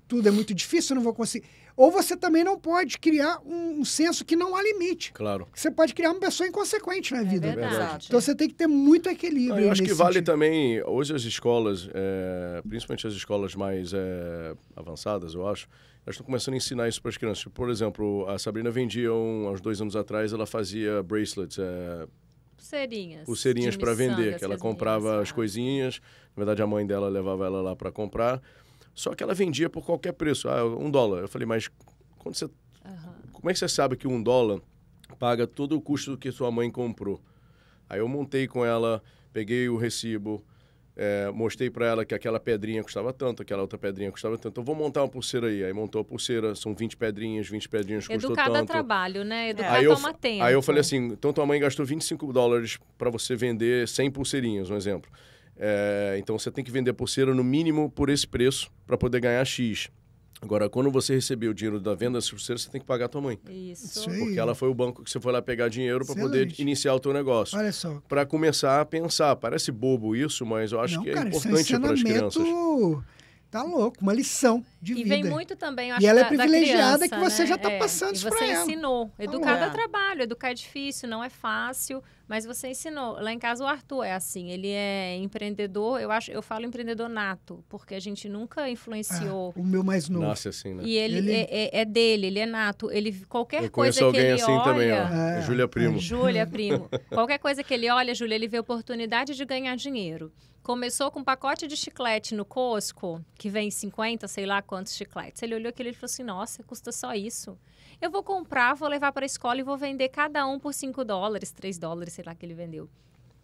tudo é muito difícil, eu não vou conseguir. Ou você também não pode criar um, um senso que não há limite. Claro. Você pode criar uma pessoa inconsequente na é vida. É verdade. Então você tem que ter muito equilíbrio. Ah, eu acho que vale sentido. também, hoje as escolas, é, principalmente as escolas mais é, avançadas, eu acho, elas estão começando a ensinar isso para as crianças. Por exemplo, a Sabrina vendia, um, uns dois anos atrás, ela fazia bracelets, é, eh, pulseirinhas. Pulseirinhas para vender, que ela comprava as é. coisinhas. Na verdade, a mãe dela levava ela lá para comprar. Só que ela vendia por qualquer preço. Ah, um dólar. Eu falei, mas quando você, uhum. como é que você sabe que um dólar paga todo o custo que sua mãe comprou? Aí eu montei com ela, peguei o recibo, é, mostrei para ela que aquela pedrinha custava tanto, aquela outra pedrinha custava tanto. Então, vou montar uma pulseira aí. Aí montou a pulseira, são 20 pedrinhas, 20 pedrinhas custou Educada tanto. Educada trabalho, né? Educar a toma tempo. Aí eu falei assim, então tua mãe gastou 25 dólares para você vender 100 pulseirinhas, um exemplo. É, então você tem que vender a pulseira no mínimo por esse preço para poder ganhar X. Agora, quando você receber o dinheiro da venda da pulseira, você tem que pagar a tua mãe. Isso. Sim. Porque ela foi o banco que você foi lá pegar dinheiro para poder iniciar o teu negócio. Olha só. Para começar a pensar. Parece bobo isso, mas eu acho Não, que é cara, é importante para as crianças. Tá louco, uma lição de e vida. E vem muito também, eu acho, E ela é da, é privilegiada criança, que você né? já está é, passando isso para ela. você ensinou. Tá educar dá trabalho, educar é difícil, não é fácil, mas você ensinou. Lá em casa o Arthur é assim, ele é empreendedor, eu acho, eu falo empreendedor nato, porque a gente nunca influenciou. Ah, o meu mais novo. Nossa, assim, né? E ele, ele... É, é, é, dele, ele é nato, ele qualquer eu coisa que ele assim olha... Também, ó. É. Júlia é, Primo. Júlia Primo. qualquer coisa que ele olha, Júlia, ele vê oportunidade de ganhar dinheiro. Começou com um pacote de chiclete no Costco, que vem 50, sei lá quantos chicletes. Ele olhou aquilo e falou assim: nossa, custa só isso. Eu vou comprar, vou levar para a escola e vou vender cada um por 5 dólares, 3 dólares, sei lá que ele vendeu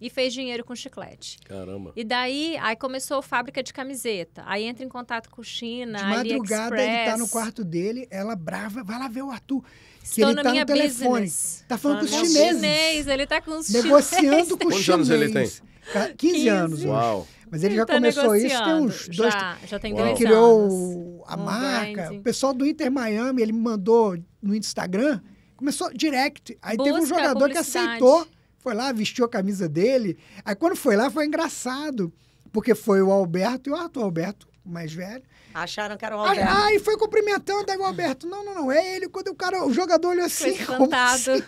e fez dinheiro com chiclete. Caramba. E daí, aí começou a fábrica de camiseta. Aí entra em contato com China, De madrugada AliExpress. ele tá no quarto dele, ela brava, vai lá ver o Arthur. Estou que ele na tá minha no telefone. Business. Tá falando tá com os chineses. Chinês, ele tá com os Negociando chineses. com os chineses. Quantos anos ele tem? 15, 15. anos Uau. Mas ele, ele já tá começou isso tem uns dois. Já, já tem Uau. dois criou anos. a um marca. Branding. O pessoal do Inter Miami, ele me mandou no Instagram, começou direct. Aí Busca teve um jogador que aceitou, foi lá, vestiu a camisa dele. Aí quando foi lá, foi engraçado, porque foi o Alberto e o Arthur Alberto, mais velho. Acharam que era o Alberto. Ah, e foi cumprimentando, o Alberto, não, não, não, é ele. Quando o cara, o jogador olhou assim, foi espantado. Assim?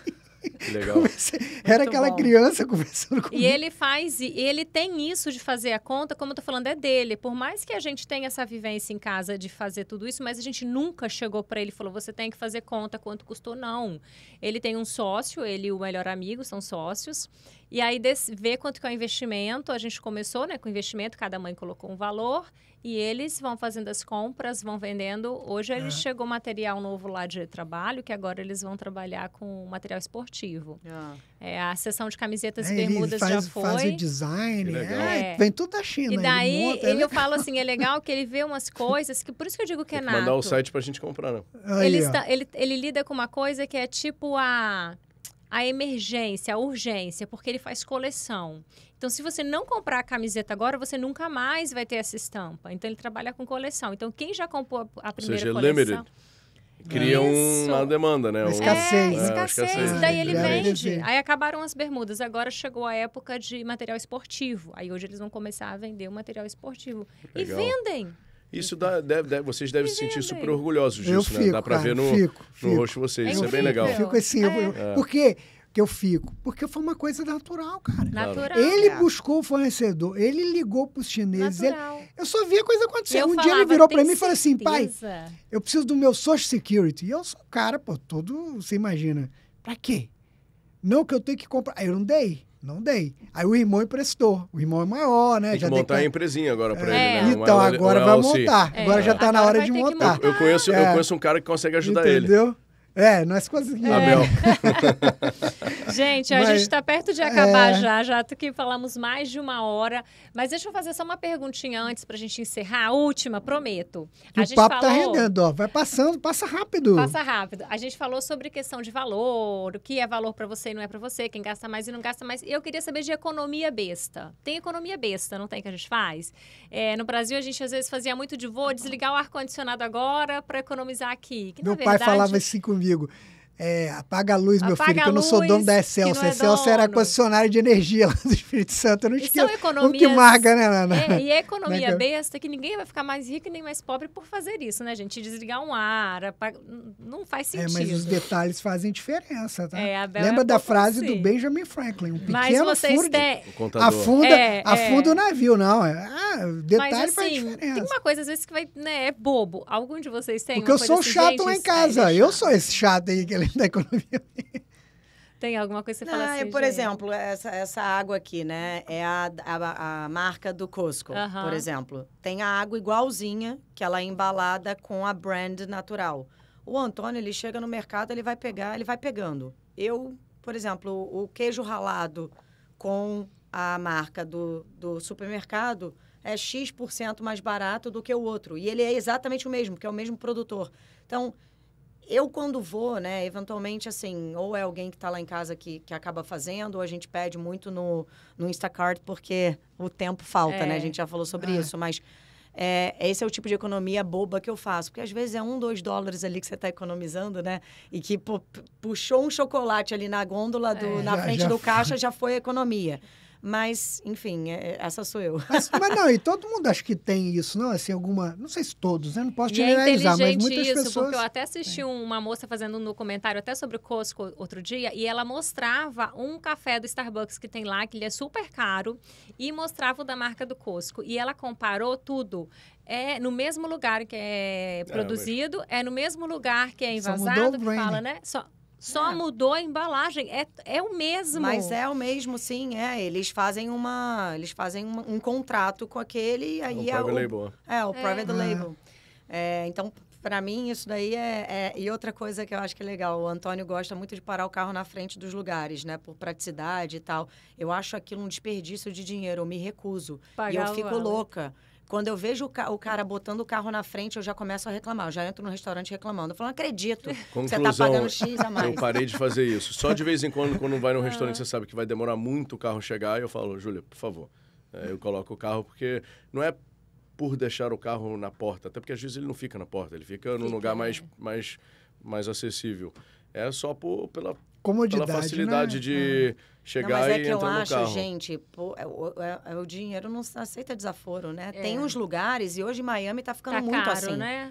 Legal. Comecei, era aquela bom. criança conversando comigo. E ele faz, ele tem isso de fazer a conta, como eu tô falando, é dele. Por mais que a gente tenha essa vivência em casa de fazer tudo isso, mas a gente nunca chegou para ele e falou: você tem que fazer conta, quanto custou, não. Ele tem um sócio, ele e o melhor amigo são sócios. E aí ver vê quanto que é o investimento. A gente começou né, com investimento, cada mãe colocou um valor e eles vão fazendo as compras, vão vendendo. Hoje ele é. chegou material novo lá de trabalho, que agora eles vão trabalhar com material esportivo. Ah. É, a sessão de camisetas é, e bermudas faz, já foi. Faz o design, é, é. vem tudo da China. E daí ele monta, ele né? eu falo assim, é legal que ele vê umas coisas, que por isso que eu digo que é nada. Mandar o site pra gente comprar, não né? Aí, ele, está, ele, ele lida com uma coisa que é tipo a a emergência, a urgência, porque ele faz coleção. Então, se você não comprar a camiseta agora, você nunca mais vai ter essa estampa. Então, ele trabalha com coleção. Então, quem já comprou a primeira Ou seja, coleção... Limited cria uma demanda, né? escassez. É, escassez. É, escassez. Daí ele vende. Aí acabaram as bermudas. Agora chegou a época de material esportivo. Aí hoje eles vão começar a vender o material esportivo. Legal. E vendem. Isso uhum. dá, deve, deve, vocês devem se é, sentir super orgulhosos disso, eu fico, né? Dá para ver no, fico, no rosto de vocês. Eu isso fico, é, é bem legal. Eu fico assim. É. Eu, Por quê que eu fico? Porque foi uma coisa natural, cara. Natural. É. Ele buscou o fornecedor, ele ligou para os chineses. Ele, eu só via a coisa acontecer. Eu um falava, dia ele virou para mim e falou assim: pai, eu preciso do meu Social Security. E eu sou um cara, pô, todo. Você imagina. Para quê? Não que eu tenho que comprar. Eu não dei. Não dei. Aí o irmão emprestou. O irmão é maior, né? Tem já montar a empresinha agora para é. ele. Né? É. Então, agora vai montar. É. Agora já está na hora de montar. montar. Eu, eu, conheço, é. eu conheço um cara que consegue ajudar Entendeu? ele. Entendeu? É, nós conseguimos. Abel. É. gente, a mas, gente está perto de acabar é... já, já que falamos mais de uma hora. Mas deixa eu fazer só uma perguntinha antes para a gente encerrar. A última, prometo. A o gente papo tá falou... tá rendendo, ó. Vai passando, passa rápido. Passa rápido. A gente falou sobre questão de valor, o que é valor para você e não é para você, quem gasta mais e não gasta mais. Eu queria saber de economia besta. Tem economia besta, não tem que a gente faz? É, no Brasil, a gente às vezes fazia muito de vou desligar o ar-condicionado agora para economizar aqui. Que, Meu verdade... pai falava isso comigo comigo. É, apaga a luz, apaga meu filho, que eu não sou dono da Excel. É Excel era concessionária de energia lá do Espírito Santo. Eu não esqueço. São economias, que marca, né, Nana? Né, né? É, e é economia é besta, que ninguém vai ficar mais rico nem mais pobre por fazer isso, né, gente? Desligar um ar, apaga... não faz sentido. É, mas os detalhes fazem diferença, tá? É, Lembra da frase assim. do Benjamin Franklin, um pequeno mas vocês furo têm... afunda, é, é. afunda o navio, não. É, ah, detalhe mas, assim, faz diferença. Tem uma coisa, às vezes, que vai, né, é bobo. Algum de vocês tem Porque eu sou assim, chato lá em casa. Eu sou esse chato aí que da economia. Tem alguma coisa que você não, fala é, assim, Por gente... exemplo, essa, essa água aqui, né? É a, a, a marca do Costco, por exemplo. Tem a água igualzinha, que ela é embalada com a brand natural. O Antônio, ele chega no mercado, ele vai pegar, ele vai pegando. Eu, por exemplo, o queijo ralado com a marca do, do supermercado é X% mais barato do que o outro. E ele é exatamente o mesmo, que é o mesmo produtor. Então, eu quando vou, né, eventualmente assim, ou é alguém que está lá em casa que, que acaba fazendo, ou a gente pede muito no, no Instacart porque o tempo falta, é. né? A é. gente já falou sobre ah. isso, mas é, esse é o tipo de economia boba que eu faço, porque às vezes é um, dois dólares ali que você está economizando, né? E que pu puxou um chocolate ali na gôndola do, é, na já, frente já do foi. caixa já foi economia. Mas, enfim, é, é, essa sou eu. Mas, mas, não, e todo mundo acho que tem isso, não? Assim, alguma. Não sei se todos, né? Não posso é generalizar, é mas muitas isso, pessoas. Porque eu até assisti é. uma moça fazendo no comentário até sobre o Costco outro dia, e ela mostrava um café do Starbucks que tem lá, que ele é super caro, e mostrava o da marca do Costco. E ela comparou tudo. É no mesmo lugar que é ah, produzido, é, mas... é no mesmo lugar que é envasado, que fala, né? Só só é. mudou a embalagem. É, é o mesmo. Mas é o mesmo, sim. É. Eles fazem uma. Eles fazem uma, um contrato com aquele é, aí o é private o, label. É, o é. private label. É, então, para mim, isso daí é, é, E outra coisa que eu acho que é legal, o Antônio gosta muito de parar o carro na frente dos lugares, né? Por praticidade e tal. Eu acho aquilo um desperdício de dinheiro, eu me recuso. Pagar e eu fico louca. Quando eu vejo o, ca o, cara botando o carro na frente, eu já começo a reclamar. Eu já entro no restaurante reclamando. Eu falo, não acredito. Conclusão, você tá pagando X a mais. Eu parei de fazer isso. Só de vez em quando, quando vai no ah. restaurante, você sabe que vai demorar muito o carro chegar. E eu falo, Júlia, por favor. É, eu coloco o carro porque não é por deixar o carro na porta. Até porque às vezes ele não fica na porta. Ele fica, fica num lugar mais, é. mais, mais acessível. É só por, pela, Comodidade, pela facilidade né? de... É chegar não, mas é e que eu acho, gente, pô, é, é, é, o dinheiro não aceita desaforo, né? É. Tem uns lugares, e hoje Miami tá ficando tá muito caro, assim. Né?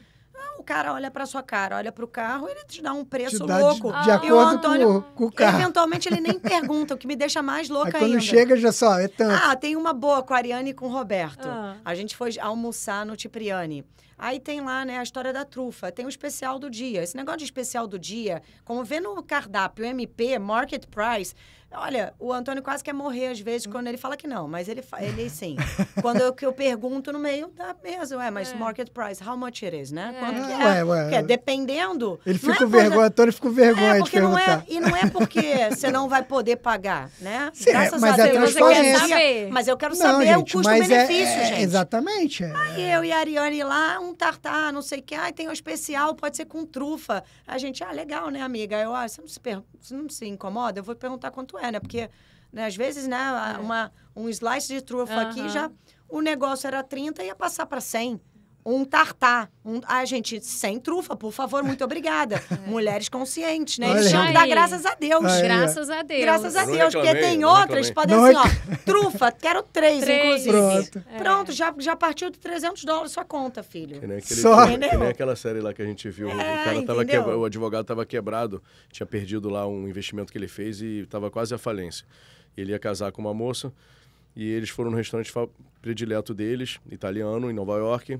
o cara olha para sua cara, olha para o carro, ele te dá um preço dá louco. De, de ah. acordo e o Antônio, com, o, carro. Eventualmente ele nem pergunta, o que me deixa mais louca Aí quando ainda. Quando chega, já só é tanto. Ah, tem uma boa com a Ariane e com o Roberto. Ah. A gente foi almoçar no Tipriani. Aí tem lá, né, a história da trufa, tem o especial do dia. Esse negócio de especial do dia, como vê no cardápio MP, Market Price, Olha, o Antônio quase quer morrer às vezes hum. quando ele fala que não, mas ele, ele sim. quando eu, que eu pergunto no meio da mesa, ué, mas é. market price, how much it is, né? É. Quanto que é? Ué, ué. é? dependendo. Ele é fica é com vergonha, coisa... Antônio fica com vergonha é, porque de perguntar. Não é, e não é porque você não vai poder pagar, né? Sim, Graças mas a é Deus. Você quer saber. Mas eu quero não, saber gente, o é, custo-benefício, gente. Exatamente. Aí eu e a Ariane lá, um tartar, não sei o que, ai, tem um especial, pode ser com trufa. A gente, ah, legal, né, amiga? Eu, ah, você não se, per... você não se incomoda? Eu vou perguntar quanto é é, né? Porque né, às vezes, né, é. uma, um slice de trufa uhum. aqui já o negócio era 30 e ia passar para 100 um tartar. Um... Ah, gente, sem trufa, por favor, muito obrigada. É. Mulheres conscientes, né? Eles tinham que dar graças a Deus. Aí. Graças a Deus. Graças a Deus, porque tem outras que podem assim, ó, trufa, quero três, três. inclusive. Pronto, é. Pronto já, já partiu de 300 dólares sua conta, filho. Que nem, aquele, Só. Que, que nem aquela série lá que a gente viu. É, o cara tava quebra... o advogado tava quebrado, tinha perdido lá um investimento que ele fez e tava quase à falência. Ele ia casar com uma moça e eles foram no restaurante predileto deles, italiano, em Nova York.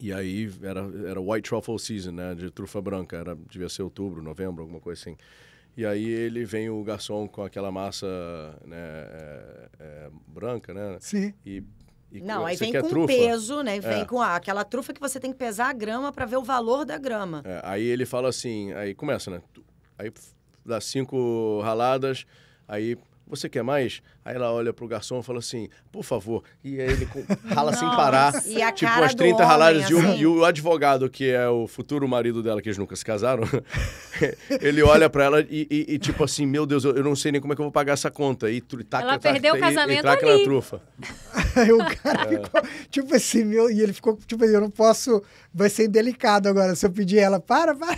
E aí era, era White Truffle Season, né? De trufa branca. Era, devia ser outubro, novembro, alguma coisa assim. E aí ele vem o garçom com aquela massa né, é, é, branca, né? Sim. E, e não, aí vem com trufa. peso, né? Vem é. com aquela trufa que você tem que pesar a grama para ver o valor da grama. É, aí ele fala assim, aí começa, né? Aí dá cinco raladas, aí você quer mais? Aí ela olha pro garçom e fala assim, por favor. E aí ele rala sem parar. E a tipo, as 30 raladas. Assim. E, o, e, o, advogado, que é o futuro marido dela, que eles nunca se casaram, ele olha para ela e, e, e, tipo assim, meu Deus, eu, eu, não sei nem como é que eu vou pagar essa conta. E tu, taca, ela perdeu taca, o casamento e, ali. na trufa. aí o cara é. ficou, tipo assim, meu... E ele ficou, tipo assim, eu não posso... Vai ser delicado agora se eu pedir ela. Para, para.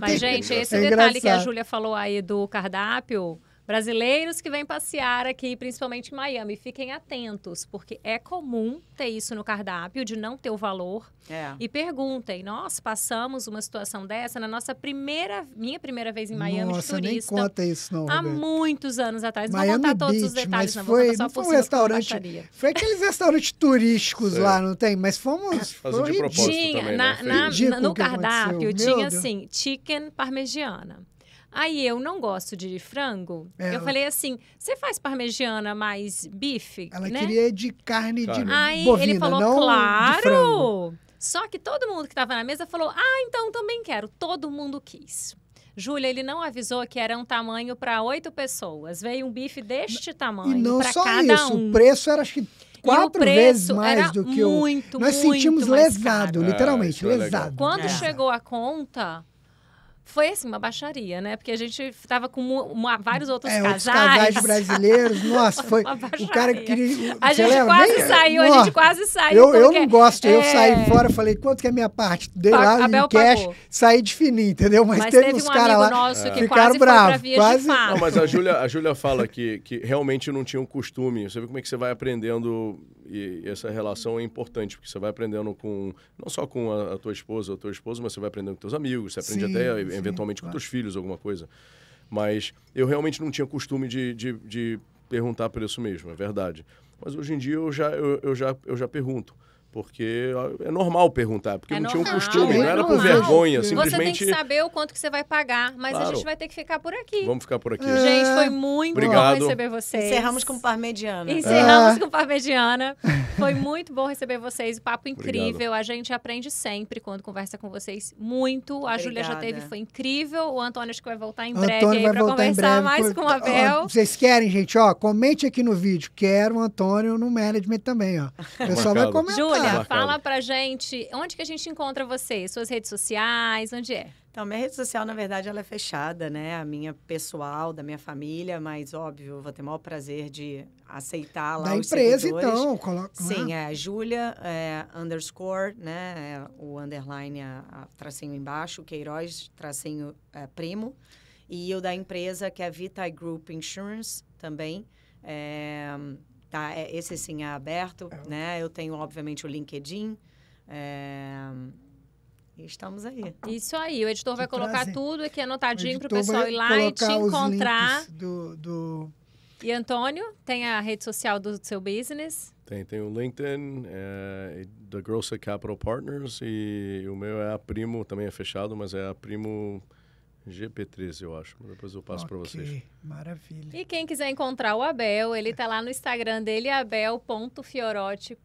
Mas, gente, esse é detalhe engraçado. que a Júlia falou aí do cardápio Brasileiros que vêm passear aqui, principalmente em Miami, fiquem atentos, porque é comum ter isso no cardápio, de não ter o valor. É. E perguntem, nós passamos uma situação dessa na nossa primeira, minha primeira vez em Miami nossa, de turista. nem conta isso não, Roberto. Há muitos anos atrás. Miami vou contar todos Beach, os detalhes, mas não foi, não foi um restaurante, foi aqueles restaurantes turísticos lá, não tem? Mas fomos... Fazendo de propósito né? tinha, também, na, né? na, na, no cardápio aconteceu. tinha, assim, chicken parmegiana. Aí eu não gosto de frango. É, eu ela... falei assim: você faz parmegiana mais bife? Ela né? queria de carne de Aí bovina, ele falou: não claro! Só que todo mundo que estava na mesa falou: ah, então também quero. Todo mundo quis. Júlia, ele não avisou que era um tamanho para oito pessoas. Veio um bife deste tamanho para cada isso, um. O preço era acho que quatro vezes mais do que o. Muito, Nós muito sentimos lesado, caro. literalmente, lesado. É, é Quando é. chegou a conta, foi assim, uma baixaria, né? Porque a gente estava com uma, vários outros é, casais. Outros casais brasileiros, nossa, foi. o cara queria. A gente lembra? quase Nem, saiu, nossa, a gente quase saiu. Eu, eu não gosto, é... eu saí fora, falei, quanto que é minha parte? Dei lá Abel em cash, pagou. saí de fininho, entendeu? Mas, mas teve, teve uns um caras lá nosso é. que ficaram bravos. Quase... Não, mas a Júlia, a fala que, que realmente não tinha um costume. Você vê como é que você vai aprendendo e essa relação é importante, porque você vai aprendendo com, não só com a, a tua esposa ou teu esposo, mas você vai aprendendo com teus amigos, você aprende sim, até sim, eventualmente claro. com teus filhos, alguma coisa. Mas eu realmente não tinha costume de, de, de perguntar preço mesmo, é verdade. Mas hoje em dia eu já, eu, eu já, eu já pergunto. Porque é normal perguntar, porque é não normal, tinha um costume, não é era normal. vergonha, simplesmente... tem que saber o quanto que você vai pagar, mas claro. a gente vai ter que ficar por aqui. Vamos ficar por aqui. É. Gente, foi muito Obrigado. bom receber vocês. Encerramos com parmegiana. Encerramos ah. com parmegiana. Foi muito bom receber vocês, papo incrível. Obrigado. A gente aprende sempre quando conversa com vocês, muito. A Obrigada. Júlia já teve, foi incrível. O Antônio acho que vai voltar em breve Antônio aí pra conversar mais por... com o tá, Abel. vocês querem, gente, ó, comente aqui no vídeo. Quero o Antônio no management também, ó. Tá o pessoal vai comentar. Júlia, Olha, fala pra gente onde que a gente encontra você, suas redes sociais, onde é? Então, minha rede social, na verdade, ela é fechada, né? A minha pessoal, da minha família, mas óbvio, vou ter o maior prazer de aceitar lá da os empresa, seguidores. então, coloca Sim, é Júlia, é, underscore, né? É, o underline, a, a, tracinho embaixo, Queiroz, tracinho é, primo. E o da empresa, que é a Vitae Group Insurance, também. É, tá? É, esse sim é aberto, é. né? Eu tenho, obviamente, o LinkedIn. É... E estamos aí. Isso aí, o editor vai colocar prazer. tudo aqui anotadinho para o pessoal ir lá e te encontrar. Do, do... E Antônio, tem a rede social do seu business? Tem, tem o LinkedIn, é, eh, da Capital Partners, e o meu é a Primo, também é fechado, mas é a Primo gp 13 eu acho. Depois eu passo okay, para vocês. Maravilha. E quem quiser encontrar o Abel, ele está lá no Instagram dele, abel.fiorotti.usa.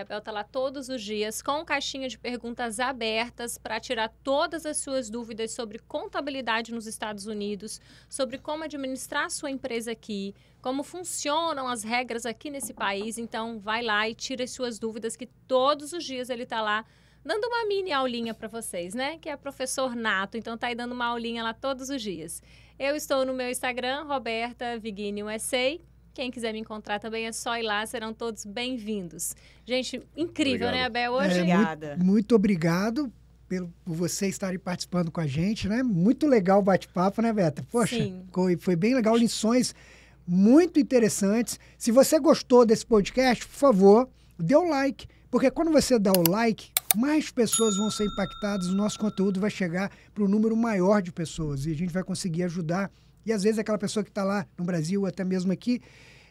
Abel está lá todos os dias com caixinha de perguntas abertas para tirar todas as suas dúvidas sobre contabilidade nos Estados Unidos, sobre como administrar a sua empresa aqui, como funcionam as regras aqui nesse país. Então, vai lá e tira as suas dúvidas que todos os dias ele está lá dando uma mini aulinha para vocês, né? Que é professor nato, então tá aí dando uma aulinha lá todos os dias. Eu estou no meu Instagram, Roberta Vigini USA. Quem quiser me encontrar também é só ir lá, serão todos bem-vindos. Gente, incrível, né, obrigado. né, Abel? É, Hoje. É, Obrigada. Muito, muito obrigado pelo por você estarem participando com a gente, né? Muito legal o bate-papo, né, Beta? Poxa, Sim. Foi, foi bem legal, lições muito interessantes. Se você gostou desse podcast, por favor, dê o like, porque quando você dá o like, mais pessoas vão ser impactadas, o nosso conteúdo vai chegar para um número maior de pessoas e a gente vai conseguir ajudar. E às vezes aquela pessoa que está lá no Brasil, até mesmo aqui,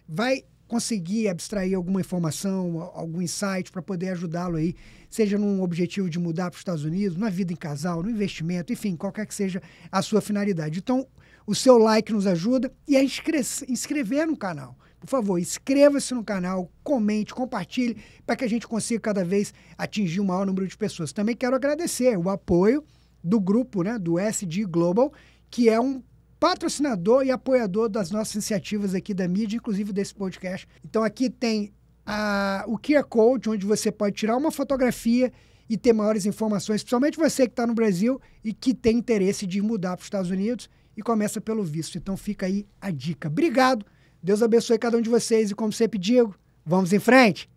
vai conseguir abstrair alguma informação, algum insight para poder ajudá-lo aí, seja num objetivo de mudar para os Estados Unidos, na vida em casal, no investimento, enfim, qualquer que seja a sua finalidade. Então, o seu like nos ajuda e a inscrever no canal. Por favor, inscreva-se no canal, comente, compartilhe, para que a gente consiga cada vez atingir o um maior número de pessoas. Também quero agradecer o apoio do grupo, né, do SD Global, que é um patrocinador e apoiador das nossas iniciativas aqui da mídia, inclusive desse podcast. Então aqui tem a, o QR Code, onde você pode tirar uma fotografia e ter maiores informações, principalmente você que está no Brasil e que tem interesse de mudar para os Estados Unidos e começa pelo visto. Então fica aí a dica. Obrigado Deus abençoe cada um de vocês e, como sempre digo, vamos em frente.